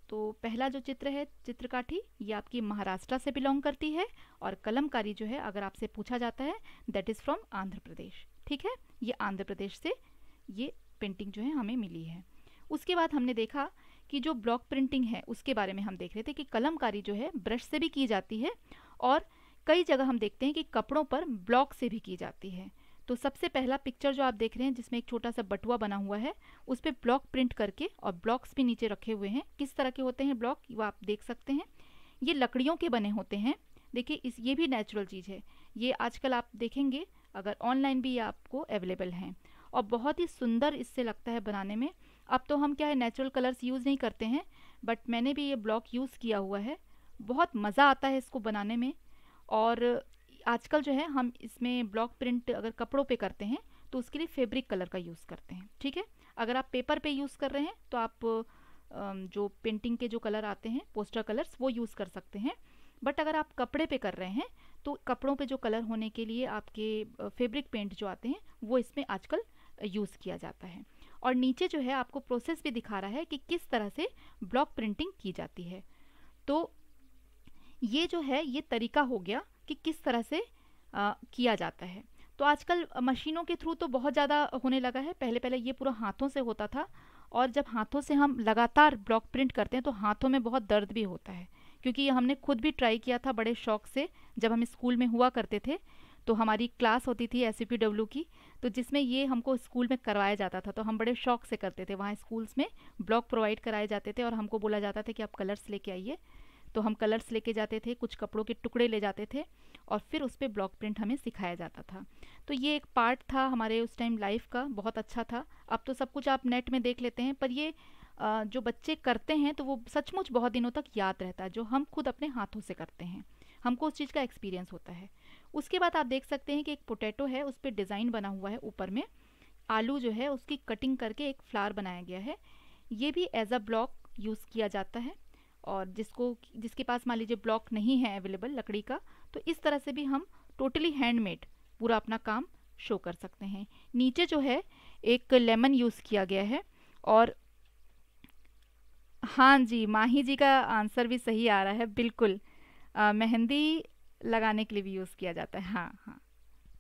तो पहला जो चित्र है चित्रकाठी ये आपकी महाराष्ट्र से बिलोंग करती है और कलमकारी जो है अगर आपसे पूछा जाता है that is from Andhra Pradesh ठीक है ये आंध्र प्रदेश से ये पेंटिंग जो है हमें मिली है उसके बाद हमने देखा कि जो ब्लॉक प्रिंटिंग है उसके बारे में हम देख रहे थे कि कलमकारी जो है ब्रश से भी की जाती है और कई जगह हम देखते हैं कि कपड़ों पर ब्लॉक से भी की जाती है तो सबसे पहला पिक्चर जो आप देख रहे हैं जिसमें एक छोटा सा बटुआ बना हुआ है उस पर ब्लॉक प्रिंट करके और ब्लॉक्स भी नीचे रखे हुए हैं किस तरह के होते हैं ब्लॉक वो आप देख सकते हैं ये लकड़ियों के बने होते हैं देखिए इस ये भी नेचुरल चीज़ है ये आजकल आप देखेंगे अगर ऑनलाइन भी ये आपको अवेलेबल हैं और बहुत ही सुंदर इससे लगता है बनाने में अब तो हम क्या है नेचुरल कलर्स यूज़ नहीं करते हैं बट मैंने भी ये ब्लॉक यूज़ किया हुआ है बहुत मज़ा आता है इसको बनाने में और आजकल जो है हम इसमें ब्लॉक प्रिंट अगर कपड़ों पे करते हैं तो उसके लिए फैब्रिक कलर का यूज़ करते हैं ठीक है अगर आप पेपर पे यूज़ कर रहे हैं तो आप जो पेंटिंग के जो कलर आते हैं पोस्टर कलर्स वो यूज़ कर सकते हैं बट अगर आप कपड़े पे कर रहे हैं तो कपड़ों पे जो कलर होने के लिए आपके फेब्रिक पेंट जो आते हैं वो इसमें आजकल यूज़ किया जाता है और नीचे जो है आपको प्रोसेस भी दिखा रहा है कि किस तरह से ब्लॉक प्रिंटिंग की जाती है तो ये जो है ये तरीका हो गया कि किस तरह से आ, किया जाता है तो आजकल मशीनों के थ्रू तो बहुत ज़्यादा होने लगा है पहले पहले ये पूरा हाथों से होता था और जब हाथों से हम लगातार ब्लॉक प्रिंट करते हैं तो हाथों में बहुत दर्द भी होता है क्योंकि हमने खुद भी ट्राई किया था बड़े शौक से जब हम स्कूल में हुआ करते थे तो हमारी क्लास होती थी एस की तो जिसमें ये हमको स्कूल में करवाया जाता था तो हम बड़े शौक से करते थे वहाँ स्कूल्स में ब्लॉक प्रोवाइड कराए जाते थे और हमको बोला जाता था कि आप कलर्स लेके आइए तो हम कलर्स लेके जाते थे कुछ कपड़ों के टुकड़े ले जाते थे और फिर उस पर ब्लॉक प्रिंट हमें सिखाया जाता था तो ये एक पार्ट था हमारे उस टाइम लाइफ का बहुत अच्छा था अब तो सब कुछ आप नेट में देख लेते हैं पर ये जो बच्चे करते हैं तो वो सचमुच बहुत दिनों तक याद रहता है जो हम खुद अपने हाथों से करते हैं हमको उस चीज़ का एक्सपीरियंस होता है उसके बाद आप देख सकते हैं कि एक पोटैटो है उस पर डिज़ाइन बना हुआ है ऊपर में आलू जो है उसकी कटिंग करके एक फ्लावर बनाया गया है ये भी एज अ ब्लॉक यूज़ किया जाता है और जिसको जिसके पास मान लीजिए ब्लॉक नहीं है अवेलेबल लकड़ी का तो इस तरह से भी हम टोटली हैंडमेड पूरा अपना काम शो कर सकते हैं नीचे जो है एक लेमन यूज़ किया गया है और हाँ जी माही जी का आंसर भी सही आ रहा है बिल्कुल आ, मेहंदी लगाने के लिए भी यूज़ किया जाता है हाँ हाँ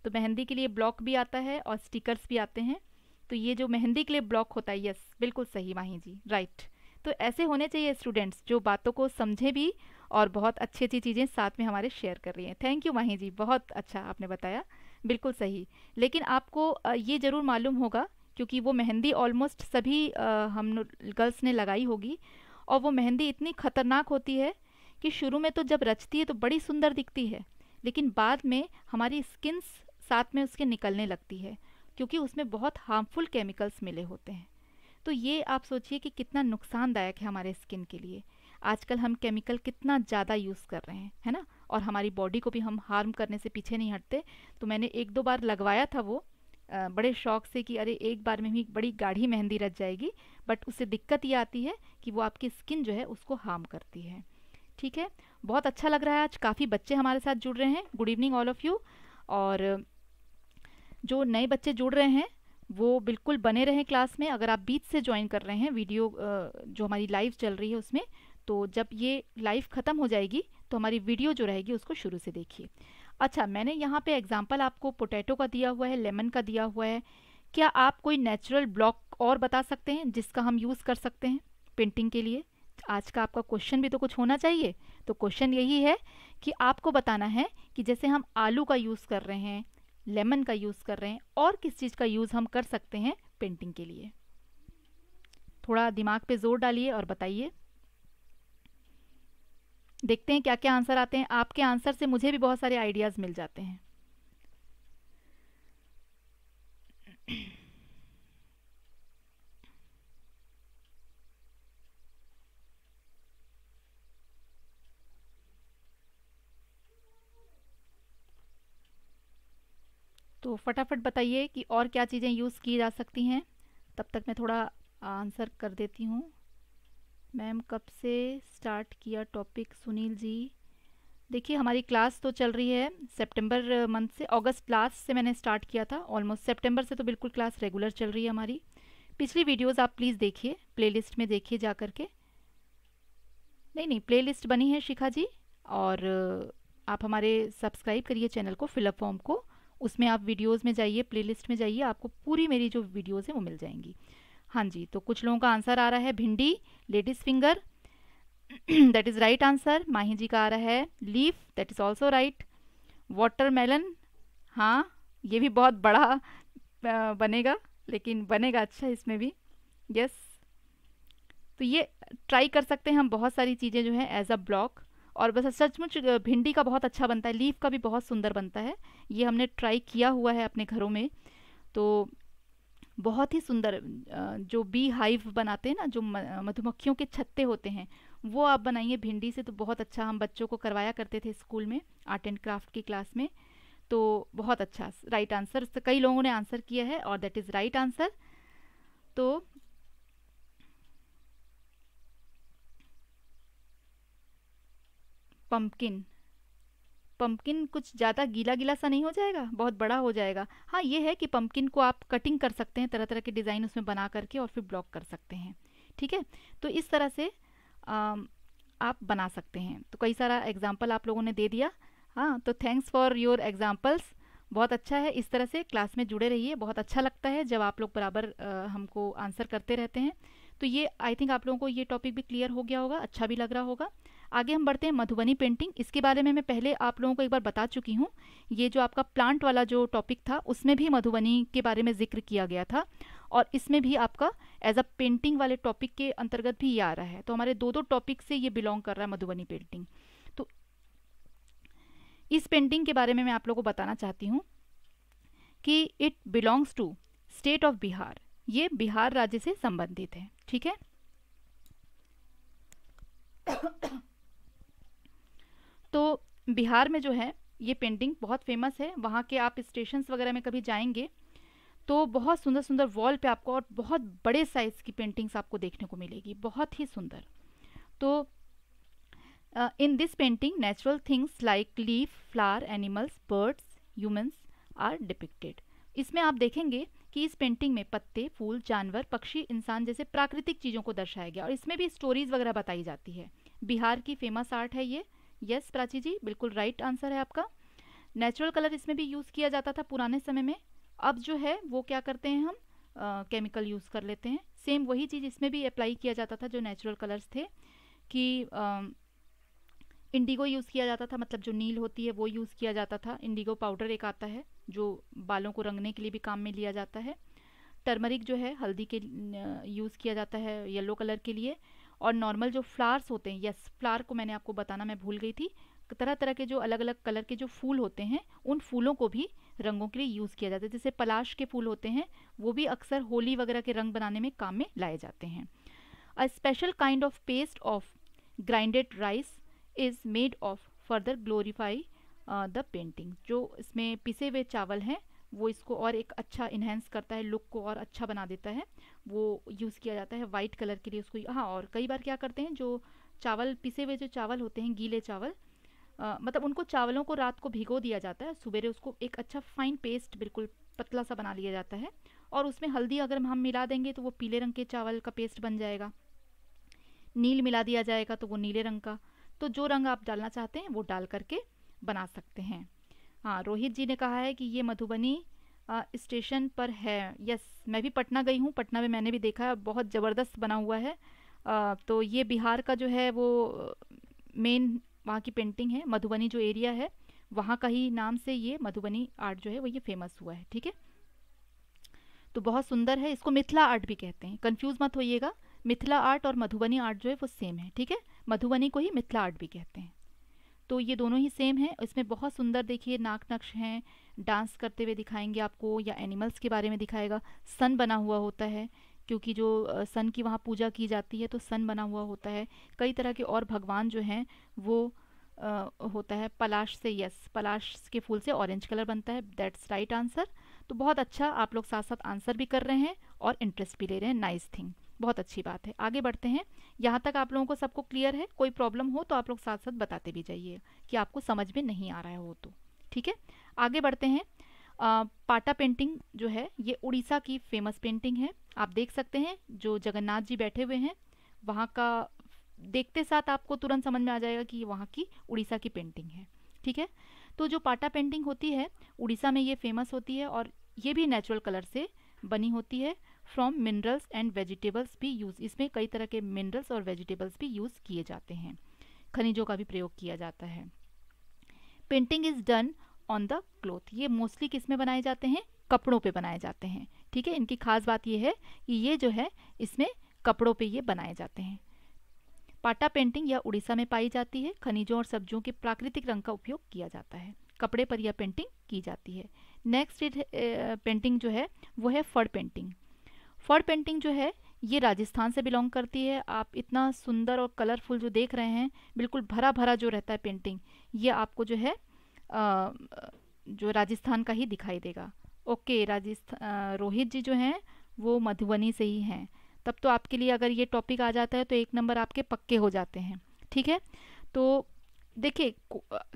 तो मेहंदी के लिए ब्लॉक भी आता है और स्टिकर्स भी आते हैं तो ये जो मेहंदी के लिए ब्लॉक होता है यस बिल्कुल सही माही जी राइट तो ऐसे होने चाहिए स्टूडेंट्स जो बातों को समझें भी और बहुत अच्छी अच्छी चीज़ें साथ में हमारे शेयर कर रही हैं थैंक यू माही जी बहुत अच्छा आपने बताया बिल्कुल सही लेकिन आपको ये ज़रूर मालूम होगा क्योंकि वो मेहंदी ऑलमोस्ट सभी हम गर्ल्स ने लगाई होगी और वो मेहंदी इतनी ख़तरनाक होती है कि शुरू में तो जब रचती है तो बड़ी सुंदर दिखती है लेकिन बाद में हमारी स्किन्स साथ में उसके निकलने लगती है क्योंकि उसमें बहुत हार्मफुल केमिकल्स मिले होते हैं तो ये आप सोचिए कि कितना नुकसानदायक है हमारे स्किन के लिए आजकल हम केमिकल कितना ज़्यादा यूज़ कर रहे हैं है ना और हमारी बॉडी को भी हम हार्म करने से पीछे नहीं हटते तो मैंने एक दो बार लगवाया था वो आ, बड़े शौक से कि अरे एक बार में ही बड़ी गाढ़ी मेहंदी रच जाएगी बट उससे दिक्कत ये आती है कि वो आपकी स्किन जो है उसको हार्म करती है ठीक है बहुत अच्छा लग रहा है आज काफ़ी बच्चे हमारे साथ जुड़ रहे हैं good evening all of you और जो नए बच्चे जुड़ रहे हैं वो बिल्कुल बने रहें क्लास में अगर आप बीच से ज्वाइन कर रहे हैं वीडियो जो हमारी लाइव चल रही है उसमें तो जब ये लाइव ख़त्म हो जाएगी तो हमारी वीडियो जो रहेगी उसको शुरू से देखिए अच्छा मैंने यहाँ पे एग्जांपल आपको पोटैटो का दिया हुआ है लेमन का दिया हुआ है क्या आप कोई नेचुरल ब्लॉक और बता सकते हैं जिसका हम यूज़ कर सकते हैं पेंटिंग के लिए आज का आपका क्वेश्चन भी तो कुछ होना चाहिए तो क्वेश्चन यही है कि आपको बताना है कि जैसे हम आलू का यूज़ कर रहे हैं लेमन का यूज़ कर रहे हैं और किस चीज़ का यूज़ हम कर सकते हैं पेंटिंग के लिए थोड़ा दिमाग पे जोर डालिए और बताइए देखते हैं क्या क्या आंसर आते हैं आपके आंसर से मुझे भी बहुत सारे आइडियाज़ मिल जाते हैं तो फटाफट बताइए कि और क्या चीज़ें यूज़ की जा सकती हैं तब तक मैं थोड़ा आंसर कर देती हूँ मैम कब से स्टार्ट किया टॉपिक सुनील जी देखिए हमारी क्लास तो चल रही है सितंबर मंथ से अगस्त लास्ट से मैंने स्टार्ट किया था ऑलमोस्ट सितंबर से तो बिल्कुल क्लास रेगुलर चल रही है हमारी पिछली वीडियोस आप प्लीज़ देखिए प्लेलिस्ट में देखिए जा कर के नहीं नहीं प्लेलिस्ट बनी है शिखा जी और आप हमारे सब्सक्राइब करिए चैनल को फिलअप फॉर्म को उसमें आप वीडियोस में जाइए प्लेलिस्ट में जाइए आपको पूरी मेरी जो वीडियोस हैं वो मिल जाएंगी हाँ जी तो कुछ लोगों का आंसर आ रहा है भिंडी ladies finger that is right answer Mahi ji का आ रहा है leaf that is also right watermelon हाँ ये भी बहुत बड़ा बनेगा लेकिन बनेगा अच्छा इसमें भी यस yes. तो ये ट्राई कर सकते हैं हम बहुत सारी चीज़ें जो है एज अ ब्लॉक और बस सचमुच भिंडी का बहुत अच्छा बनता है लीफ का भी बहुत सुंदर बनता है ये हमने ट्राई किया हुआ है अपने घरों में तो बहुत ही सुंदर जो बी हाइव बनाते हैं ना जो मधुमक्खियों के छत्ते होते हैं वो आप बनाइए भिंडी से तो बहुत अच्छा हम बच्चों को करवाया करते थे स्कूल में आर्ट एंड क्राफ्ट की क्लास में तो बहुत अच्छा राइट आंसर कई लोगों ने आंसर किया है और दैट इज़ राइट आंसर तो पम्पकिन पम्पकिन कुछ ज़्यादा गीला गीला सा नहीं हो जाएगा बहुत बड़ा हो जाएगा हाँ ये है कि पम्पकिन को आप कटिंग कर सकते हैं तरह तरह के डिज़ाइन उसमें बना करके और फिर ब्लॉक कर सकते हैं ठीक है तो इस तरह से आ, आप बना सकते हैं तो कई सारा एग्जाम्पल आप लोगों ने दे दिया हाँ तो थैंक्स फॉर योर एग्जाम्पल्स बहुत अच्छा है इस तरह से क्लास में जुड़े रहिए बहुत अच्छा लगता है जब आप लोग बराबर हमको आंसर करते रहते हैं तो ये आई थिंक आप लोगों को ये टॉपिक भी क्लियर हो गया होगा अच्छा भी लग रहा होगा आगे हम बढ़ते हैं मधुबनी पेंटिंग इसके बारे में मैं पहले आप लोगों को एक बार बता चुकी हूँ ये जो आपका प्लांट वाला जो टॉपिक था उसमें भी मधुबनी के बारे में जिक्र किया गया था और इसमें भी आपका एज अ पेंटिंग वाले टॉपिक के अंतर्गत भी ये आ रहा है तो हमारे दो दो टॉपिक से ये बिलोंग कर रहा है मधुबनी पेंटिंग तो इस पेंटिंग के बारे में मैं आप लोगों को बताना चाहती हूँ कि it belongs to state of Bihar ये बिहार राज्य से संबंधित है ठीक है तो बिहार में जो है ये पेंटिंग बहुत फेमस है वहाँ के आप स्टेशंस वगैरह में कभी जाएंगे तो बहुत सुंदर सुंदर वॉल पे आपको और बहुत बड़े साइज़ की पेंटिंग्स आपको देखने को मिलेगी बहुत ही सुंदर तो in this painting natural things like leaf flower animals birds humans are depicted इसमें आप देखेंगे कि इस पेंटिंग में पत्ते फूल जानवर पक्षी इंसान जैसे प्राकृतिक चीज़ों को दर्शाया गया और इसमें भी स्टोरीज़ वगैरह बताई जाती है बिहार की फेमस आर्ट है ये यस प्राची जी बिल्कुल राइट आंसर है आपका नेचुरल कलर इसमें भी यूज़ किया जाता था पुराने समय में अब जो है वो क्या करते हैं हम केमिकल यूज़ कर लेते हैं सेम वही चीज़ इसमें भी अप्लाई किया जाता था जो नेचुरल कलर्स थे कि इंडिगो यूज़ किया जाता था मतलब जो नील होती है वो यूज़ किया जाता था इंडिगो पाउडर एक आता है जो बालों को रंगने के लिए भी काम में लिया जाता है टर्मरिक जो है हल्दी के यूज़ किया जाता है येलो कलर के लिए और नॉर्मल जो फ्लावर्स होते हैं यस फ्लावर को मैंने आपको बताना मैं भूल गई थी तरह तरह के जो अलग अलग कलर के जो फूल होते हैं उन फूलों को भी रंगों के लिए यूज़ किया जाता है जैसे पलाश के फूल होते हैं वो भी अक्सर होली वगैरह के रंग बनाने में काम में लाए जाते हैं a special kind of paste of grinded rice is made of further glorify the painting जो इसमें पिसे हुए चावल हैं वो इसको और एक अच्छा इन्हेंस करता है लुक को और अच्छा बना देता है वो यूज़ किया जाता है वाइट कलर के लिए उसको हाँ और कई बार क्या करते हैं जो चावल पिसे हुए जो चावल होते हैं गीले चावल आ, मतलब उनको चावलों को रात को भिगो दिया जाता है सुबह उसको एक अच्छा फाइन पेस्ट बिल्कुल पतला सा बना लिया जाता है और उसमें हल्दी अगर हम मिला देंगे तो वो पीले रंग के चावल का पेस्ट बन जाएगा नील मिला दिया जाएगा तो वो नीले रंग का तो जो रंग आप डालना चाहते हैं वो डाल करके बना सकते हैं हाँ रोहित जी ने कहा है कि ये मधुबनी स्टेशन पर है यस मैं भी पटना गई हूँ पटना में मैंने भी देखा है बहुत ज़बरदस्त बना हुआ है आ, तो ये बिहार का जो है वो मेन वहाँ की पेंटिंग है मधुबनी जो एरिया है वहाँ का ही नाम से ये मधुबनी आर्ट जो है वो ये फेमस हुआ है ठीक है तो बहुत सुंदर है इसको मिथिला आर्ट भी कहते हैं कन्फ्यूज़ मत होइएगा मिथिला आर्ट और मधुबनी आर्ट जो है वो सेम है ठीक है मधुबनी को ही मिथिला आर्ट भी कहते हैं तो ये दोनों ही सेम है इसमें बहुत सुंदर देखिए नाक नक्श हैं डांस करते हुए दिखाएंगे आपको या एनिमल्स के बारे में दिखाएगा सन बना हुआ होता है क्योंकि जो सन की वहाँ पूजा की जाती है तो सन बना हुआ होता है कई तरह के और भगवान जो हैं वो आ, होता है पलाश से यस पलाश के फूल से ऑरेंज कलर बनता है दैट्स राइट आंसर तो बहुत अच्छा आप लोग साथ साथ आंसर भी कर रहे हैं और इंटरेस्ट भी ले रहे हैं नाइस थिंग बहुत अच्छी बात है आगे बढ़ते हैं यहाँ तक आप लोगों को सबको क्लियर है कोई प्रॉब्लम हो तो आप लोग साथ साथ बताते भी जाइए कि आपको समझ में नहीं आ रहा है वो तो ठीक है आगे बढ़ते हैं आ, पाटा पेंटिंग जो है ये उड़ीसा की फेमस पेंटिंग है आप देख सकते हैं जो जगन्नाथ जी बैठे हुए हैं वहाँ का देखते साथ आपको तुरंत समझ में आ जाएगा कि वहाँ की उड़ीसा की पेंटिंग है ठीक है तो जो पाटा पेंटिंग होती है उड़ीसा में ये फेमस होती है और ये भी नेचुरल कलर से बनी होती है फ्रॉम मिनरल्स एंड वेजिटेबल्स भी यूज़ इसमें कई तरह के मिनरल्स और वेजिटेबल्स भी यूज़ किए जाते हैं खनिजों का भी प्रयोग किया जाता है painting is done on the cloth ये मोस्टली किस में बनाए जाते हैं कपड़ों पे बनाए जाते हैं ठीक है इनकी खास बात ये है कि ये जो है इसमें कपड़ों पे ये बनाए जाते हैं पाटा पेंटिंग यह उड़ीसा में पाई जाती है खनिजों और सब्जियों के प्राकृतिक रंग का उपयोग किया जाता है कपड़े पर यह पेंटिंग की जाती है नेक्स्ट पेंटिंग eh, जो है वो है फड़ पेंटिंग फॉर पेंटिंग जो है ये राजस्थान से बिलोंग करती है आप इतना सुंदर और कलरफुल जो देख रहे हैं बिल्कुल भरा भरा जो रहता है पेंटिंग ये आपको जो है आ, जो राजस्थान का ही दिखाई देगा ओके राजस्थान रोहित जी जो हैं वो मधुबनी से ही हैं तब तो आपके लिए अगर ये टॉपिक आ जाता है तो एक नंबर आपके पक्के हो जाते हैं ठीक है तो देखिए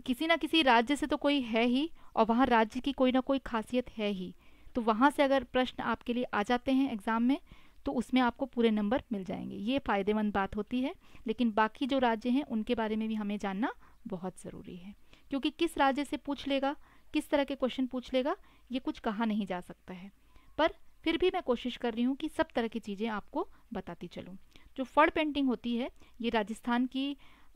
किसी ना किसी राज्य से तो कोई है ही और वहाँ राज्य की कोई ना कोई खासियत है ही तो वहाँ से अगर प्रश्न आपके लिए आ जाते हैं एग्ज़ाम में तो उसमें आपको पूरे नंबर मिल जाएंगे ये फ़ायदेमंद बात होती है लेकिन बाकी जो राज्य हैं उनके बारे में भी हमें जानना बहुत ज़रूरी है क्योंकि किस राज्य से पूछ लेगा किस तरह के क्वेश्चन पूछ लेगा ये कुछ कहा नहीं जा सकता है पर फिर भी मैं कोशिश कर रही हूँ कि सब तरह की चीज़ें आपको बताती चलूँ जो फड़ पेंटिंग होती है ये राजस्थान की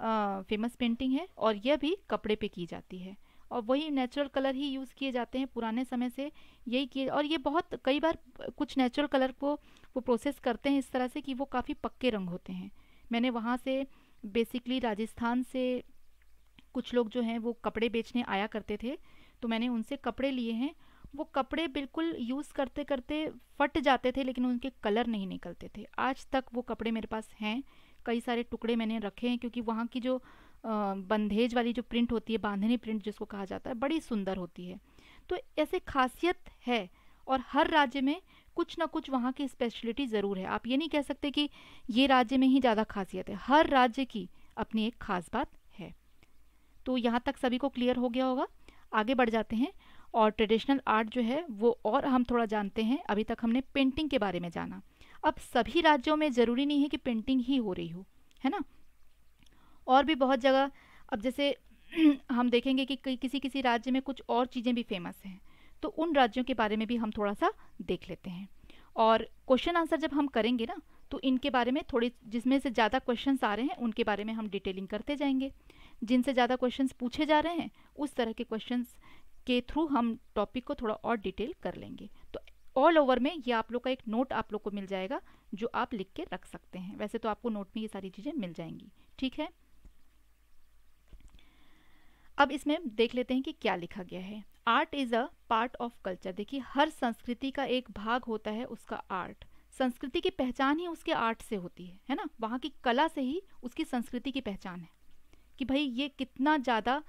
फेमस पेंटिंग है और यह भी कपड़े पे की जाती है और वही नेचुरल कलर ही यूज़ किए जाते हैं पुराने समय से यही किए और ये बहुत कई बार कुछ नेचुरल कलर को वो प्रोसेस करते हैं इस तरह से कि वो काफ़ी पक्के रंग होते हैं मैंने वहाँ से बेसिकली राजस्थान से कुछ लोग जो हैं वो कपड़े बेचने आया करते थे तो मैंने उनसे कपड़े लिए हैं वो कपड़े बिल्कुल यूज़ करते करते फट जाते थे लेकिन उनके कलर नहीं निकलते थे आज तक वो कपड़े मेरे पास हैं कई सारे टुकड़े मैंने रखे हैं क्योंकि वहाँ की जो बंधेज वाली जो प्रिंट होती है बांधनी प्रिंट जिसको कहा जाता है बड़ी सुंदर होती है तो ऐसे खासियत है और हर राज्य में कुछ ना कुछ वहाँ की स्पेशलिटी ज़रूर है आप ये नहीं कह सकते कि ये राज्य में ही ज़्यादा खासियत है हर राज्य की अपनी एक खास बात है तो यहाँ तक सभी को क्लियर हो गया होगा आगे बढ़ जाते हैं और ट्रेडिशनल आर्ट जो है वो और हम थोड़ा जानते हैं अभी तक हमने पेंटिंग के बारे में जाना अब सभी राज्यों में ज़रूरी नहीं है कि पेंटिंग ही हो रही हो है ना और भी बहुत जगह अब जैसे [clears throat] हम देखेंगे कि किसी किसी राज्य में कुछ और चीज़ें भी फेमस हैं तो उन राज्यों के बारे में भी हम थोड़ा सा देख लेते हैं और क्वेश्चन आंसर जब हम करेंगे ना तो इनके बारे में थोड़ी जिसमें से ज़्यादा क्वेश्चंस आ रहे हैं उनके बारे में हम डिटेलिंग करते जाएंगे जिनसे ज़्यादा क्वेश्चंस पूछे जा रहे हैं उस तरह के क्वेश्चंस के थ्रू हम टॉपिक को थोड़ा और डिटेल कर लेंगे तो ऑल ओवर में ये आप लोग का एक नोट आप लोग को मिल जाएगा जो आप लिख के रख सकते हैं वैसे तो आपको नोट में ये सारी चीज़ें मिल जाएंगी ठीक है अब इसमें देख लेते हैं कि क्या लिखा गया है art is a part of culture देखिए हर संस्कृति का एक भाग होता है उसका आर्ट संस्कृति की पहचान ही उसके आर्ट से होती है है ना वहाँ की कला से ही उसकी संस्कृति की पहचान है कि भाई ये कितना ज़्यादा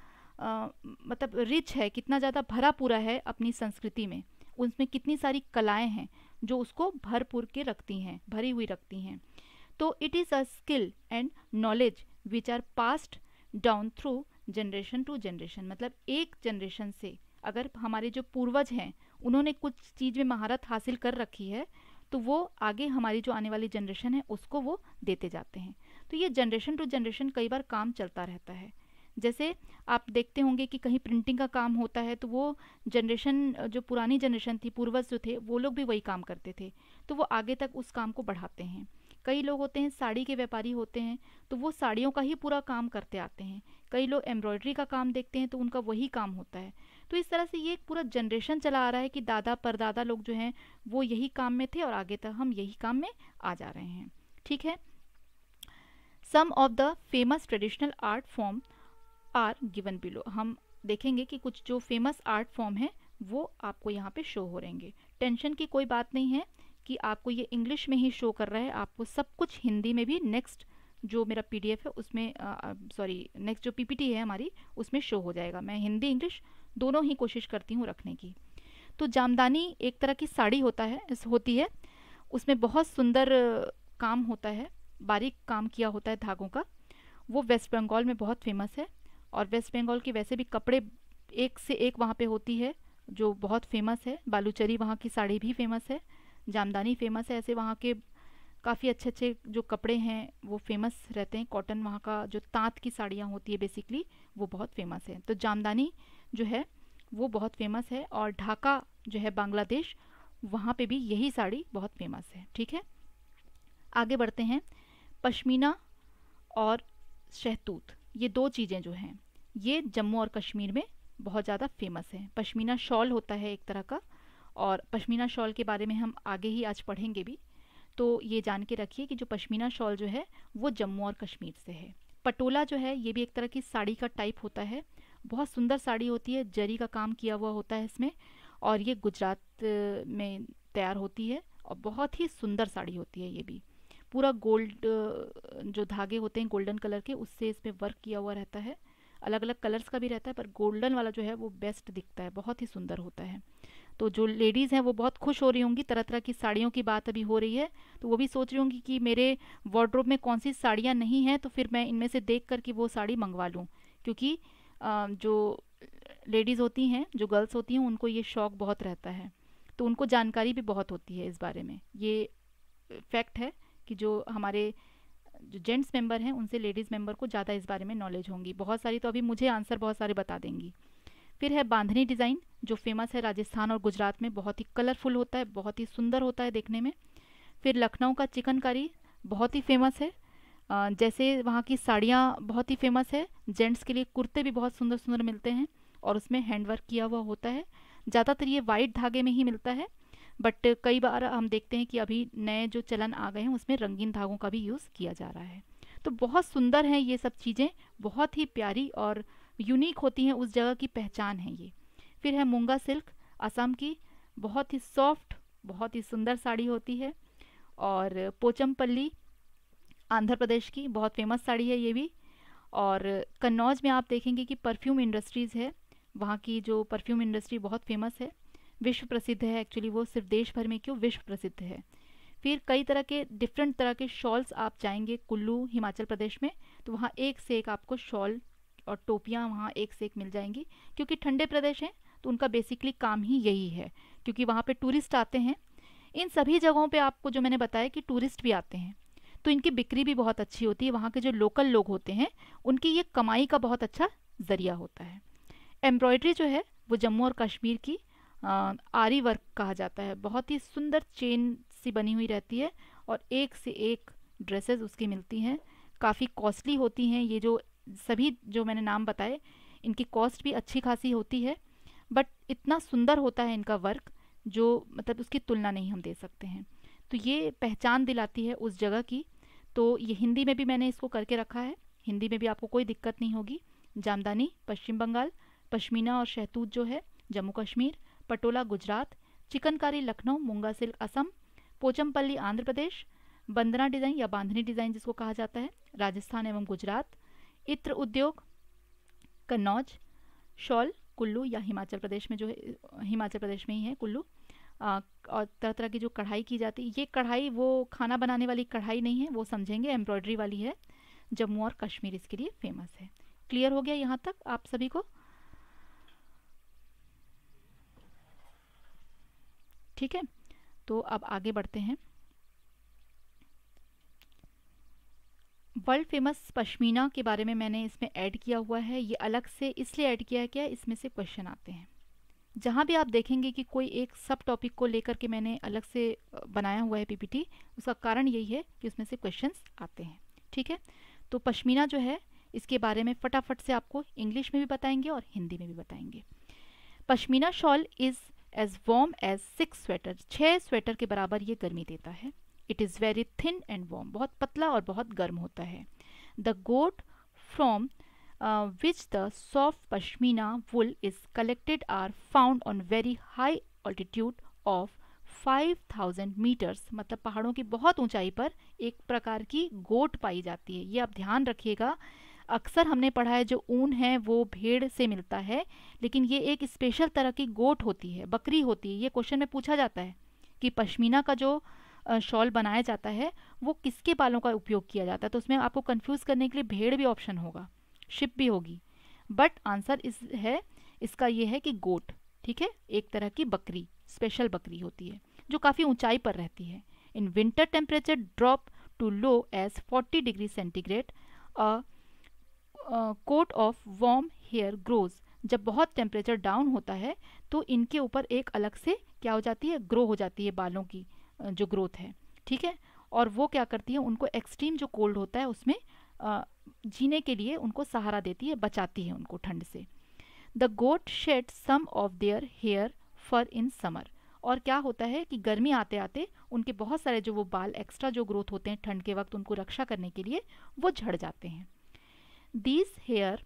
मतलब रिच है कितना ज़्यादा भरा पूरा है अपनी संस्कृति में उसमें कितनी सारी कलाएं हैं जो उसको भरपूर के रखती हैं भरी हुई रखती हैं तो it is a skill and knowledge which are passed down through generation to generation मतलब एक जनरेशन से अगर हमारे जो पूर्वज हैं उन्होंने कुछ चीज़ में महारत हासिल कर रखी है तो वो आगे हमारी जो आने वाली जनरेशन है उसको वो देते जाते हैं तो ये जनरेशन टू जनरेशन कई बार काम चलता रहता है जैसे आप देखते होंगे कि कहीं प्रिंटिंग का काम होता है तो वो जनरेशन जो पुरानी जनरेशन थी पूर्वज जो थे वो लोग भी वही काम करते थे तो वो आगे तक उस काम को बढ़ाते हैं कई लोग होते हैं साड़ी के व्यापारी होते हैं तो वो साड़ियों का ही पूरा काम करते आते हैं कई लोग एम्ब्रॉयडरी का काम देखते हैं तो उनका वही काम होता है तो इस तरह से ये एक पूरा जनरेशन चला आ रहा है कि दादा परदादा लोग जो हैं वो यही काम में थे और आगे तक हम यही काम में आ जा रहे हैं ठीक है some of the famous traditional art form are given below हम देखेंगे कि कुछ जो फेमस आर्ट फॉर्म है वो आपको यहाँ पे शो हो रहेंगे टेंशन की कोई बात नहीं है कि आपको ये इंग्लिश में ही शो कर रहा है आपको सब कुछ हिंदी में भी नेक्स्ट जो मेरा पीडीएफ है उसमें सॉरी नेक्स्ट जो पीपीटी है हमारी उसमें शो हो जाएगा मैं हिंदी इंग्लिश दोनों ही कोशिश करती हूँ रखने की तो जामदानी एक तरह की साड़ी होता है होती है उसमें बहुत सुंदर काम होता है बारीक काम किया होता है धागों का वो वेस्ट बंगाल में बहुत फेमस है और वेस्ट बंगाल की वैसे भी कपड़े एक से एक वहाँ पे होती है जो बहुत फेमस है बालूचरी वहाँ की साड़ी भी फेमस है जामदानी फेमस है ऐसे वहाँ के काफ़ी अच्छे अच्छे जो कपड़े हैं वो फेमस रहते हैं कॉटन वहाँ का जो तांत की साड़ियाँ होती है बेसिकली वो बहुत फेमस है तो जामदानी जो है वो बहुत फेमस है और ढाका जो है बांग्लादेश वहाँ पे भी यही साड़ी बहुत फेमस है ठीक है आगे बढ़ते हैं पश्मीना और शहतूत ये दो चीज़ें जो हैं ये जम्मू और कश्मीर में बहुत ज़्यादा फेमस है पश्मीना शॉल होता है एक तरह का और पश्मीना शॉल के बारे में हम आगे ही आज पढ़ेंगे भी तो ये जान के रखिए कि जो पश्मीना शॉल जो है वो जम्मू और कश्मीर से है पटोला जो है ये भी एक तरह की साड़ी का टाइप होता है बहुत सुंदर साड़ी होती है जरी का काम किया हुआ होता है इसमें और ये गुजरात में तैयार होती है और बहुत ही सुंदर साड़ी होती है ये भी पूरा गोल्ड जो धागे होते हैं गोल्डन कलर के उससे इसमें वर्क किया हुआ रहता है अलग अलग कलर्स का भी रहता है पर गोल्डन वाला जो है वो बेस्ट दिखता है बहुत ही सुंदर होता है तो जो लेडीज़ हैं वो बहुत खुश हो रही होंगी तरह तरह की साड़ियों की बात अभी हो रही है तो वो भी सोच रही होंगी कि मेरे वार्ड्रोब में कौन सी साड़ियाँ नहीं हैं तो फिर मैं इनमें से देख कर वो साड़ी मंगवा लूँ क्योंकि जो लेडीज़ होती हैं जो गर्ल्स होती हैं उनको ये शौक़ बहुत रहता है तो उनको जानकारी भी बहुत होती है इस बारे में ये फैक्ट है कि जो हमारे जो जेंट्स मेंबर हैं उनसे लेडीज़ मेंबर को ज़्यादा इस बारे में नॉलेज होंगी बहुत सारी तो अभी मुझे आंसर बहुत सारे बता देंगी फिर है बांधनी डिज़ाइन जो फेमस है राजस्थान और गुजरात में बहुत ही कलरफुल होता है बहुत ही सुंदर होता है देखने में फिर लखनऊ का चिकनकारी बहुत ही फेमस है जैसे वहाँ की साड़ियाँ बहुत ही फेमस है जेंट्स के लिए कुर्ते भी बहुत सुंदर सुंदर मिलते हैं और उसमें हैंडवर्क किया हुआ होता है ज़्यादातर ये वाइट धागे में ही मिलता है बट कई बार हम देखते हैं कि अभी नए जो चलन आ गए हैं उसमें रंगीन धागों का भी यूज़ किया जा रहा है तो बहुत सुंदर हैं ये सब चीज़ें बहुत ही प्यारी और यूनिक होती हैं उस जगह की पहचान है ये फिर है मूंगा सिल्क असम की बहुत ही सॉफ्ट बहुत ही सुंदर साड़ी होती है और पोचमपल्ली आंध्र प्रदेश की बहुत फेमस साड़ी है ये भी और कन्नौज में आप देखेंगे कि परफ्यूम इंडस्ट्रीज़ है वहाँ की जो परफ्यूम इंडस्ट्री बहुत फेमस है विश्व प्रसिद्ध है एक्चुअली वो सिर्फ देश भर में क्यों विश्व प्रसिद्ध है फिर कई तरह के डिफरेंट तरह के शॉल्स आप जाएंगे कुल्लू हिमाचल प्रदेश में तो वहाँ एक से एक आपको शॉल और टोपियाँ वहाँ एक से एक मिल जाएंगी क्योंकि ठंडे प्रदेश हैं तो उनका बेसिकली काम ही यही है क्योंकि वहाँ पे टूरिस्ट आते हैं इन सभी जगहों पे आपको जो मैंने बताया कि टूरिस्ट भी आते हैं तो इनकी बिक्री भी बहुत अच्छी होती है वहाँ के जो लोकल लोग होते हैं उनकी ये कमाई का बहुत अच्छा ज़रिया होता है एम्ब्रॉयड्री जो है वो जम्मू और कश्मीर की आरी वर्क कहा जाता है बहुत ही सुंदर चेन सी बनी हुई रहती है और एक से एक ड्रेसेस उसकी मिलती हैं काफ़ी कॉस्टली होती हैं ये जो सभी जो मैंने नाम बताए इनकी कॉस्ट भी अच्छी खासी होती है बट इतना सुंदर होता है इनका वर्क जो मतलब उसकी तुलना नहीं हम दे सकते हैं तो ये पहचान दिलाती है उस जगह की तो ये हिंदी में भी मैंने इसको करके रखा है हिंदी में भी आपको कोई दिक्कत नहीं होगी जामदानी पश्चिम बंगाल पश्मीना और शहतूत जो है जम्मू कश्मीर पटोला गुजरात चिकनकारी लखनऊ मूंगा सिल्क असम पोचमपल्ली आंध्र प्रदेश बंदना डिज़ाइन या बांधनी डिज़ाइन जिसको कहा जाता है राजस्थान एवं गुजरात इत्र उद्योग कन्नौज शॉल कुल्लू या हिमाचल प्रदेश में जो है हिमाचल प्रदेश में ही है कुल्लू आ, और तरह तरह की जो कढ़ाई की जाती है ये कढ़ाई वो खाना बनाने वाली कढ़ाई नहीं है वो समझेंगे एम्ब्रॉयडरी वाली है जम्मू और कश्मीर इसके लिए फेमस है क्लियर हो गया यहाँ तक आप सभी को ठीक है तो अब आगे बढ़ते हैं वर्ल्ड फेमस पश्मीना के बारे में मैंने इसमें ऐड किया हुआ है ये अलग से इसलिए ऐड किया गया इसमें से क्वेश्चन आते हैं जहाँ भी आप देखेंगे कि कोई एक सब टॉपिक को लेकर के मैंने अलग से बनाया हुआ है पीपीटी उसका कारण यही है कि उसमें से क्वेश्चंस आते हैं ठीक है तो पश्मीना जो है इसके बारे में फटाफट से आपको इंग्लिश में भी बताएंगे और हिंदी में भी बताएंगे Pashmina shawl is as warm as six sweater छः स्वेटर के बराबर ये गर्मी देता है it is very thin and warm बहुत पतला और बहुत गर्म होता है the goat from which the soft Pashmina wool is collected are found on very high altitude of 5000 metres मतलब पहाड़ों की बहुत ऊंचाई पर एक प्रकार की गोट पाई जाती है ये आप ध्यान रखिएगा अक्सर हमने पढ़ा है जो ऊन है वो भेड़ से मिलता है लेकिन ये एक स्पेशल तरह की गोट होती है बकरी होती है ये क्वेश्चन में पूछा जाता है कि पश्मीना का जो शॉल बनाया जाता है वो किसके बालों का उपयोग किया जाता है तो उसमें आपको कन्फ्यूज़ करने के लिए भेड़ भी ऑप्शन होगा शिप भी होगी बट आंसर इस है इसका ये है कि गोट ठीक है एक तरह की बकरी स्पेशल बकरी होती है जो काफ़ी ऊंचाई पर रहती है in winter temperature drop to low as 40 degree centigrade coat of warm hair grows जब बहुत टेम्परेचर डाउन होता है तो इनके ऊपर एक अलग से क्या हो जाती है ग्रो हो जाती है बालों की जो ग्रोथ है ठीक है और वो क्या करती है उनको एक्सट्रीम जो कोल्ड होता है उसमें जीने के लिए उनको सहारा देती है बचाती है उनको ठंड से the goat shed some of their hair fur in summer और क्या होता है कि गर्मी आते आते उनके बहुत सारे जो वो बाल एक्स्ट्रा जो ग्रोथ होते हैं ठंड के वक्त उनको रक्षा करने के लिए वो झड़ जाते हैं this hair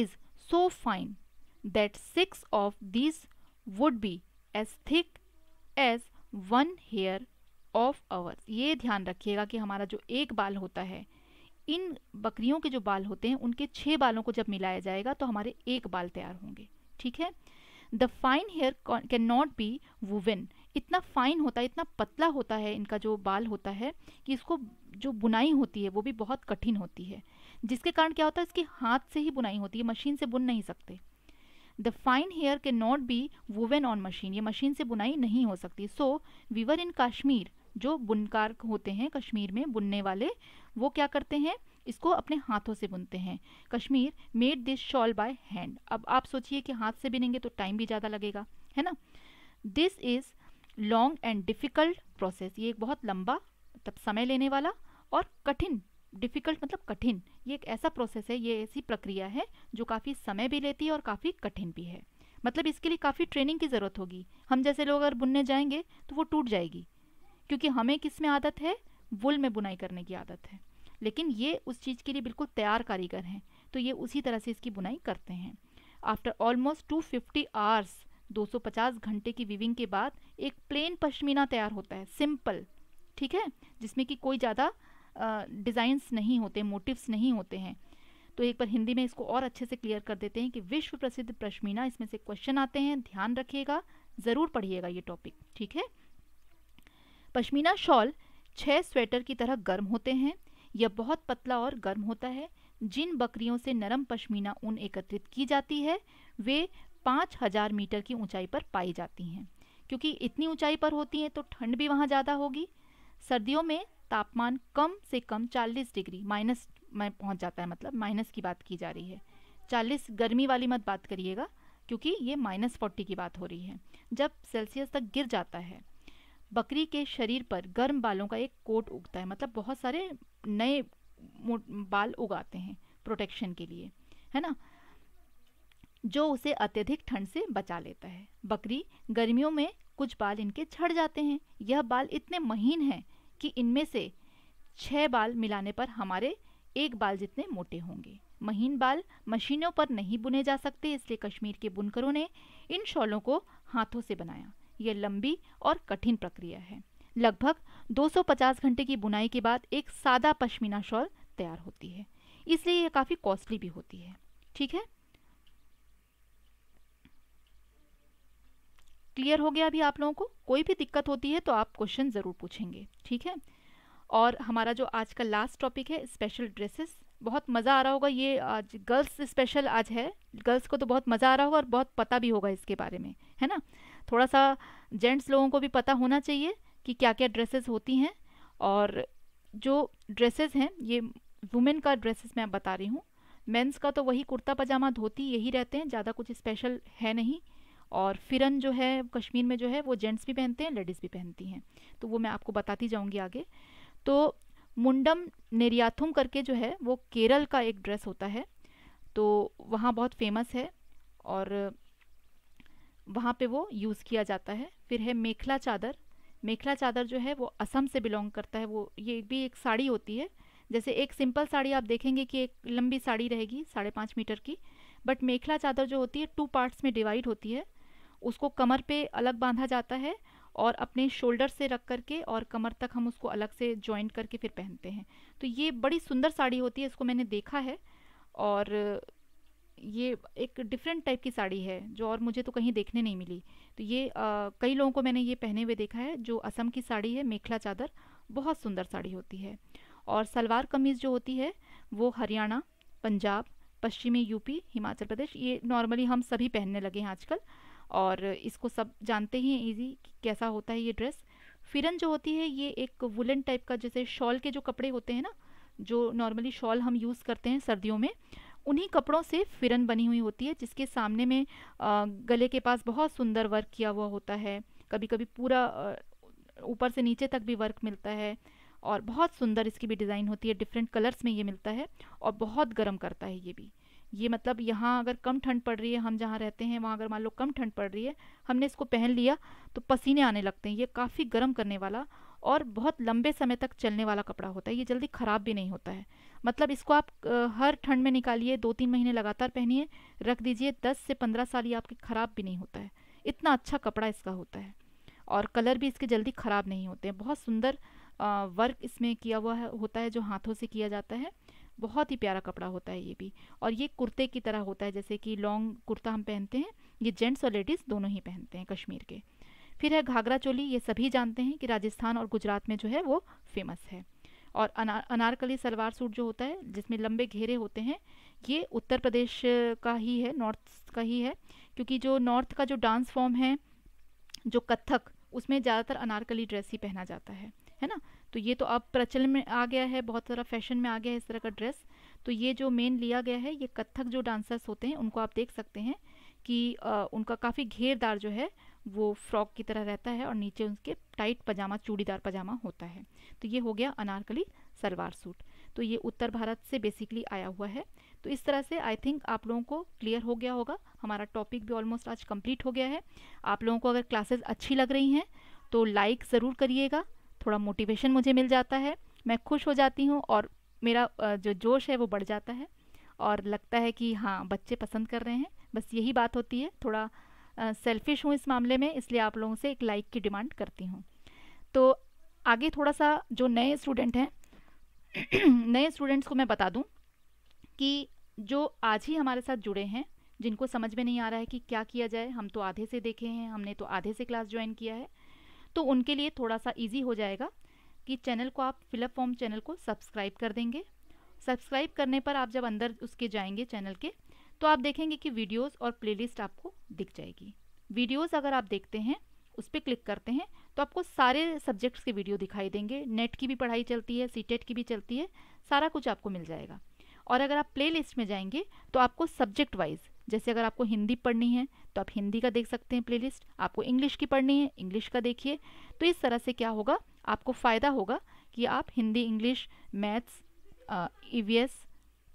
is so fine that six of this would be as thick as one hair of ours ये ध्यान रखिएगा कि हमारा जो एक बाल होता है इन बकरियों के जो बाल होते हैं उनके छः बालों को जब मिलाया जाएगा तो हमारे एक बाल तैयार होंगे ठीक है the fine hair can not be woven इतना फाइन होता है इतना पतला होता है इनका जो बाल होता है कि इसको जो बुनाई होती है वो भी बहुत कठिन होती है जिसके कारण क्या होता है इसके हाथ से ही बुनाई होती है मशीन से बुन नहीं सकते the fine hair can not be woven on machine ये मशीन से बुनाई नहीं हो सकती सो वीवर इन कश्मीर जो बुनकार होते हैं कश्मीर में बुनने वाले वो क्या करते हैं इसको अपने हाथों से बुनते हैं Kashmir made this shawl by hand अब आप सोचिए कि हाथ से बिनेंगे तो टाइम भी ज़्यादा लगेगा है ना this is long and difficult process ये एक बहुत लंबा तब समय लेने वाला और कठिन डिफ़िकल्ट मतलब कठिन ये एक ऐसा प्रोसेस है ये ऐसी प्रक्रिया है जो काफ़ी समय भी लेती है और काफ़ी कठिन भी है मतलब इसके लिए काफ़ी ट्रेनिंग की ज़रूरत होगी हम जैसे लोग अगर बुनने जाएंगे तो वो टूट जाएगी क्योंकि हमें किस में आदत है वुल में बुनाई करने की आदत है लेकिन ये उस चीज़ के लिए बिल्कुल तैयार कारीगर हैं तो ये उसी तरह से इसकी बुनाई करते हैं after almost two fifty hours दो सौ पचास घंटे की विविंग के बाद एक प्लेन पश्मीना तैयार होता है सिंपल ठीक है जिसमें कि कोई ज़्यादा डिज़ाइंस नहीं होते मोटिव्स नहीं होते हैं तो एक बार हिंदी में इसको और अच्छे से क्लियर कर देते हैं कि विश्व प्रसिद्ध पश्मीना इसमें से क्वेश्चन आते हैं ध्यान रखिएगा ज़रूर पढ़िएगा ये टॉपिक ठीक है पश्मीना शॉल छः स्वेटर की तरह गर्म होते हैं यह बहुत पतला और गर्म होता है जिन बकरियों से नरम पश्मीना ऊन एकत्रित की जाती है वे पाँच हजार मीटर की ऊंचाई पर पाई जाती हैं क्योंकि इतनी ऊंचाई पर होती हैं तो ठंड भी वहाँ ज़्यादा होगी सर्दियों में तापमान कम से कम 40 डिग्री माइनस में पहुंच जाता है मतलब माइनस की बात की जा रही है 40 गर्मी वाली मत बात करिएगा क्योंकि ये माइनस फोर्टी की बात हो रही है जब सेल्सियस तक गिर जाता है बकरी के शरीर पर गर्म बालों का एक कोट उगता है मतलब बहुत सारे नए बाल उगाते हैं प्रोटेक्शन के लिए है ना जो उसे अत्यधिक ठंड से बचा लेता है बकरी गर्मियों में कुछ बाल इनके छड़ जाते हैं यह बाल इतने महीन हैं कि इनमें से छः बाल मिलाने पर हमारे एक बाल जितने मोटे होंगे महीन बाल मशीनों पर नहीं बुने जा सकते इसलिए कश्मीर के बुनकरों ने इन शॉलों को हाथों से बनाया यह लंबी और कठिन प्रक्रिया है लगभग 250 घंटे की बुनाई के बाद एक सादा पश्मीना शॉल तैयार होती है इसलिए यह काफ़ी कॉस्टली भी होती है ठीक है क्लियर हो गया अभी आप लोगों को कोई भी दिक्कत होती है तो आप क्वेश्चन ज़रूर पूछेंगे ठीक है और हमारा जो आज का लास्ट टॉपिक है स्पेशल ड्रेसेस बहुत मज़ा आ रहा होगा ये आज गर्ल्स स्पेशल आज है गर्ल्स को तो बहुत मज़ा आ रहा होगा और बहुत पता भी होगा इसके बारे में है ना थोड़ा सा जेंट्स लोगों को भी पता होना चाहिए कि क्या क्या ड्रेसेस होती हैं और जो ड्रेसेस हैं ये वुमेन का ड्रेसेस मैं बता रही हूँ मेंस का तो वही कुर्ता पजामा धोती यही रहते हैं ज़्यादा कुछ स्पेशल है नहीं और फिरन जो है कश्मीर में जो है वो जेंट्स भी पहनते हैं लेडीज़ भी पहनती हैं तो वो मैं आपको बताती जाऊँगी आगे तो मुंडम नेरियाथुम करके जो है वो केरल का एक ड्रेस होता है तो वहाँ बहुत फेमस है और वहाँ पे वो यूज़ किया जाता है फिर है मेखला चादर मेखला चादर जो है वो असम से बिलोंग करता है वो ये भी एक साड़ी होती है जैसे एक सिंपल साड़ी आप देखेंगे कि एक लंबी साड़ी रहेगी साढ़े पाँच मीटर की बट मेखला चादर जो होती है टू पार्ट्स में डिवाइड होती है उसको कमर पे अलग बांधा जाता है और अपने शोल्डर से रख करके और कमर तक हम उसको अलग से जॉइंट करके फिर पहनते हैं तो ये बड़ी सुंदर साड़ी होती है इसको मैंने देखा है और ये एक डिफरेंट टाइप की साड़ी है जो और मुझे तो कहीं देखने नहीं मिली तो ये आ, कई लोगों को मैंने ये पहने हुए देखा है जो असम की साड़ी है मेखला चादर बहुत सुंदर साड़ी होती है और सलवार कमीज़ जो होती है वो हरियाणा पंजाब पश्चिमी यूपी हिमाचल प्रदेश ये नॉर्मली हम सभी पहनने लगे हैं आजकल और इसको सब जानते ही हैं ईजी कैसा होता है ये ड्रेस फिरन जो होती है ये एक वुलन टाइप का जैसे शॉल के जो कपड़े होते हैं ना जो नॉर्मली शॉल हम यूज़ करते हैं सर्दियों में उन्हीं कपड़ों से फिरन बनी हुई होती है जिसके सामने में गले के पास बहुत सुंदर वर्क किया हुआ होता है कभी कभी पूरा ऊपर से नीचे तक भी वर्क मिलता है और बहुत सुंदर इसकी भी डिज़ाइन होती है डिफरेंट कलर्स में ये मिलता है और बहुत गर्म करता है ये भी ये मतलब यहाँ अगर कम ठंड पड़ रही है हम जहाँ रहते हैं वहाँ अगर मान लो कम ठंड पड़ रही है हमने इसको पहन लिया तो पसीने आने लगते हैं ये काफ़ी गर्म करने वाला और बहुत लंबे समय तक चलने वाला कपड़ा होता है ये जल्दी ख़राब भी नहीं होता है मतलब इसको आप हर ठंड में निकालिए दो तीन महीने लगातार पहनिए रख दीजिए दस से पंद्रह साल ये आपके ख़राब भी नहीं होता है इतना अच्छा कपड़ा इसका होता है और कलर भी इसके जल्दी ख़राब नहीं होते हैं बहुत सुंदर वर्क इसमें किया हुआ है होता है जो हाथों से किया जाता है बहुत ही प्यारा कपड़ा होता है ये भी और ये कुर्ते की तरह होता है जैसे कि लॉन्ग कुर्ता हम पहनते हैं ये जेंट्स और लेडीज़ दोनों ही पहनते हैं कश्मीर के फिर है घाघरा चोली ये सभी जानते हैं कि राजस्थान और गुजरात में जो है वो फेमस है और अना, अनारकली सलवार सूट जो होता है जिसमें लंबे घेरे होते हैं ये उत्तर प्रदेश का ही है नॉर्थ का ही है क्योंकि जो नॉर्थ का जो डांस फॉर्म है जो कथक उसमें ज़्यादातर अनारकली ड्रेस ही पहना जाता है है ना तो ये तो अब प्रचलन में आ गया है बहुत सारा फैशन में आ गया है इस तरह का ड्रेस तो ये जो मेन लिया गया है ये कत्थक जो डांसर्स होते हैं उनको आप देख सकते हैं कि आ, उनका काफ़ी घेरदार जो है वो फ्रॉक की तरह रहता है और नीचे उनके टाइट पजामा चूड़ीदार पजामा होता है तो ये हो गया अनारकली सलवार सूट तो ये उत्तर भारत से बेसिकली आया हुआ है तो इस तरह से आई थिंक आप लोगों को क्लियर हो गया होगा हमारा टॉपिक भी ऑलमोस्ट आज कंप्लीट हो गया है आप लोगों को अगर क्लासेस अच्छी लग रही हैं तो लाइक ज़रूर करिएगा थोड़ा मोटिवेशन मुझे मिल जाता है मैं खुश हो जाती हूँ और मेरा जो जोश है वो बढ़ जाता है और लगता है कि हाँ बच्चे पसंद कर रहे हैं बस यही बात होती है थोड़ा सेल्फिश हूँ इस मामले में इसलिए आप लोगों से एक लाइक की डिमांड करती हूँ तो आगे थोड़ा सा जो नए स्टूडेंट हैं [clears throat] नए स्टूडेंट्स को मैं बता दूँ कि जो आज ही हमारे साथ जुड़े हैं जिनको समझ में नहीं आ रहा है कि क्या किया जाए हम तो आधे से देखे हैं हमने तो आधे से क्लास ज्वाइन किया है तो उनके लिए थोड़ा सा ईजी हो जाएगा कि चैनल को आप फिलअप फॉर्म चैनल को सब्सक्राइब कर देंगे सब्सक्राइब करने पर आप जब अंदर उसके जाएंगे चैनल के तो आप देखेंगे कि वीडियोस और प्लेलिस्ट आपको दिख जाएगी वीडियोस अगर आप देखते हैं उस पर क्लिक करते हैं तो आपको सारे सब्जेक्ट्स के वीडियो दिखाई देंगे नेट की भी पढ़ाई चलती है सी की भी चलती है सारा कुछ आपको मिल जाएगा और अगर आप प्ले में जाएंगे तो आपको सब्जेक्ट वाइज जैसे अगर आपको हिंदी पढ़नी है तो आप हिंदी का देख सकते हैं प्लेलिस्ट आपको इंग्लिश की पढ़नी है इंग्लिश का देखिए तो इस तरह से क्या होगा आपको फ़ायदा होगा कि आप Hindi English maths E V S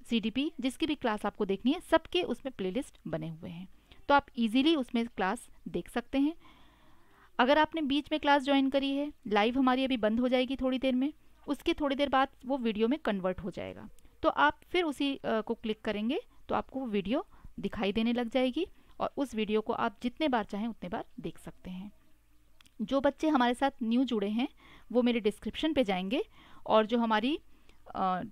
C D P जिसकी भी क्लास आपको देखनी है सबके उसमें प्ले बने हुए हैं तो आप इजीली उसमें क्लास देख सकते हैं अगर आपने बीच में क्लास ज्वाइन करी है लाइव हमारी अभी बंद हो जाएगी थोड़ी देर में उसके थोड़ी देर बाद वो वीडियो में कन्वर्ट हो जाएगा तो आप फिर उसी को क्लिक करेंगे तो आपको वो वीडियो दिखाई देने लग जाएगी और उस वीडियो को आप जितने बार चाहें उतने बार देख सकते हैं जो बच्चे हमारे साथ न्यू जुड़े हैं वो मेरे डिस्क्रिप्शन पे जाएंगे और जो हमारी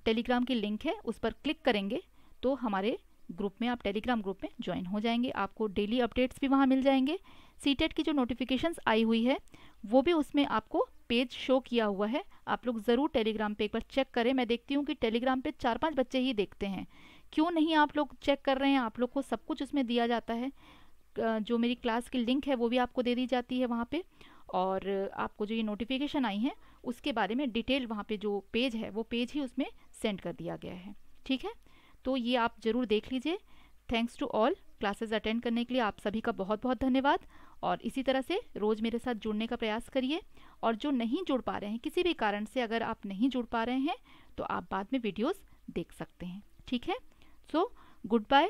टेलीग्राम की लिंक है उस पर क्लिक करेंगे तो हमारे ग्रुप में आप टेलीग्राम ग्रुप में ज्वाइन हो जाएंगे आपको डेली अपडेट्स भी वहाँ मिल जाएंगे सी e की जो नोटिफिकेशंस आई हुई है वो भी उसमें आपको पेज शो किया हुआ है आप लोग ज़रूर टेलीग्राम पे एक बार चेक करें मैं देखती हूँ कि टेलीग्राम पे चार पांच बच्चे ही देखते हैं क्यों नहीं आप लोग चेक कर रहे हैं आप लोग को सब कुछ उसमें दिया जाता है जो मेरी क्लास की लिंक है वो भी आपको दे दी जाती है वहाँ पे और आपको जो ये नोटिफिकेशन आई है उसके बारे में डिटेल वहाँ पे जो पेज है वो पेज ही उसमें सेंड कर दिया गया है ठीक है तो ये आप ज़रूर देख लीजिए thanks to all classes attend करने के लिए आप सभी का बहुत बहुत धन्यवाद और इसी तरह से रोज़ मेरे साथ जुड़ने का प्रयास करिए और जो नहीं जुड़ पा रहे हैं किसी भी कारण से अगर आप नहीं जुड़ पा रहे हैं तो आप बाद में वीडियोस देख सकते हैं ठीक है so goodbye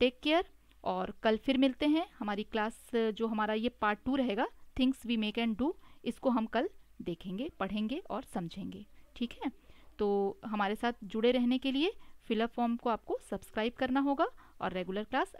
take care और कल फिर मिलते हैं हमारी क्लास जो हमारा ये पार्ट टू रहेगा things we make and do इसको हम कल देखेंगे पढ़ेंगे और समझेंगे ठीक है तो हमारे साथ जुड़े रहने के लिए फिलअप फॉर्म को आपको सब्सक्राइब करना होगा और रेगुलर क्लास